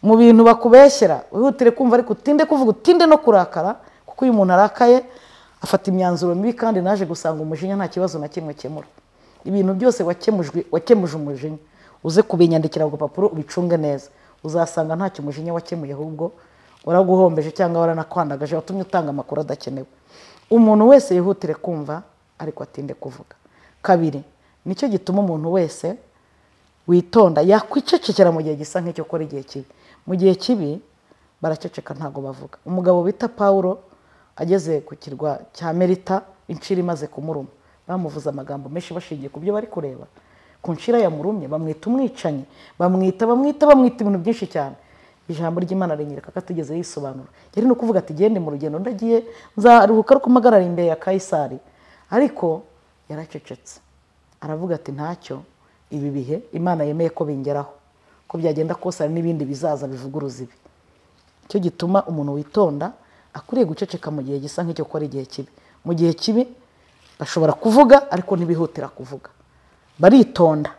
mu bintu bakubeshyera wihutire kumva ariko utinde kuvuga utinde no kurakara kuko uyu umuntu arakaye afata imyanzuro mibi kandi naje gusanga umujinya nta kibazo na kimwe ukemura ibintu byose wakemuje umujinya uze kubinyandikira ku gapapuro ubicunge neza uzasanga ntacyo umujinya wakemuye ahubwo waraguhombeje cyangwa waranakwandagaje watumye utanga amakuru adakenewe umuntu wese yihutire kumva ariko atinde kuvuga kabiri nicyo gituma umuntu wese witonda yakwicecekera mu gihe gisa nk'icyo ukora igihe kibi mu gihe kibi baraceceka ntabwo bavuga umugabo bita paul ageze ku kirwa cya merita inshira imaze kumuruma bamuvuze amagambo menshi bashingiye ku byo bari kureba ku nshira yamurumye bamwita umwicanyi bamwita bamwita bamwita ibintu byinshi cyane ijambo ry'imana rinyereka ko atigeze yisobanura yari ni ukuvuga ati gende mu rugendo ndagiye nzaruhuka rwo kumagarara imbere ya kayisari ariko yaracecetse aravuga ati ntacyo ibi bihe imana yemeye ko bingeraho ko byagenda kose hari n'ibindi bizaza bivuguruza ibi cyo gituma umuntu witonda akwiriye guceceka mu gihe gisa nk'icyo gukora igihe kibi mu gihe kibi bashobora kuvuga ariko ntibihutira kuvuga baritonda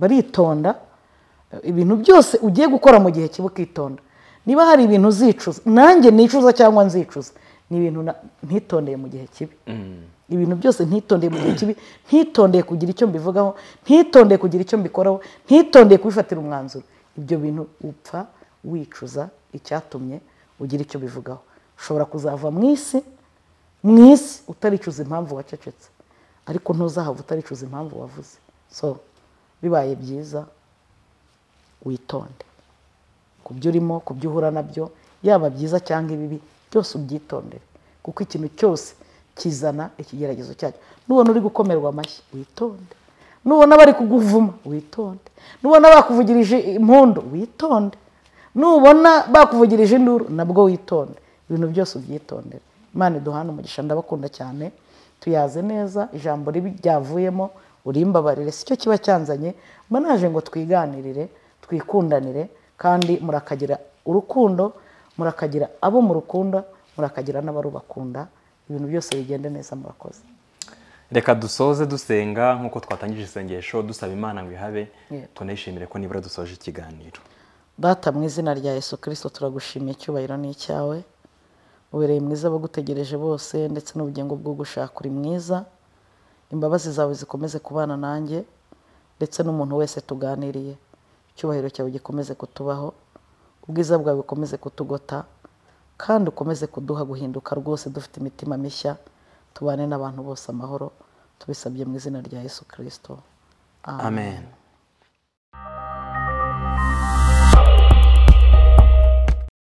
baritonda ibintu byose ugiye gukora mu gihe kibi ukitonda niba hari ibintu uzicuza nanjye nicuza cyangwa nzicuza ni ibintu ntitondeye mu gihe kibi mm. ibintu byose ntitondeye mu gihe kibi ntitondeye kugira icyo mbivugaho ntitondeye kugira icyo mbikoraho ntitondeye kubifatira umwanzuro ibyo bintu upfa wicuza icyatumye ugira icyo bivugaho ushobora kuzava mu isi mu isi utaricuza impamvu wacecetse ariko ntuzahava utaricuza impamvu wavuze so bibaye byiza witonde ku byo urimo ku byo uhura nabyo yaba byiza cyangwa ibibi byose ubyitondere kuko ikintu cyose kizana ikigeragezo cyacyo nubona uri gukomerwa amashyi witonde nubona bari kuguvuma witonde nubona bakuvugirije impundu witonde nubona bakuvugirije induru nabwo witonde ibintu byose ubyitondera imana iduhana umugisha ndabakunda cyane tuyaze neza ijambo ribi ryavuyemo urimbabarire si cyo kiba cyanzanye mba ngo twiganirire twikundanire kandi murakagira urukundo murakagira abo mu rukundo murakagira n'abarubakunda ibintu byose bigende neza murakoze reka dusoze dusenga nk'uko twatangije isengesho dusaba imana ngo ihabe tunayishimire ko nibura dusoje ikiganiro bata mu izina rya yesu kirisito turagushimiye icyubahiro n'icyawe ubereye mwiza abagutegereje bose ndetse n'ubugingo bwo gushaka uri mwiza imbabazi zawe zikomeze kubana nanjye ndetse n'umuntu wese tuganiriye icyubahiro cyawe gikomeze kutubaho ubwiza bwawe bukomeze kutugota kandi ukomeze kuduha guhinduka rwose dufite imitima mishya tubane n'abantu bose amahoro tubisabye mu izina rya yesu kirisito amen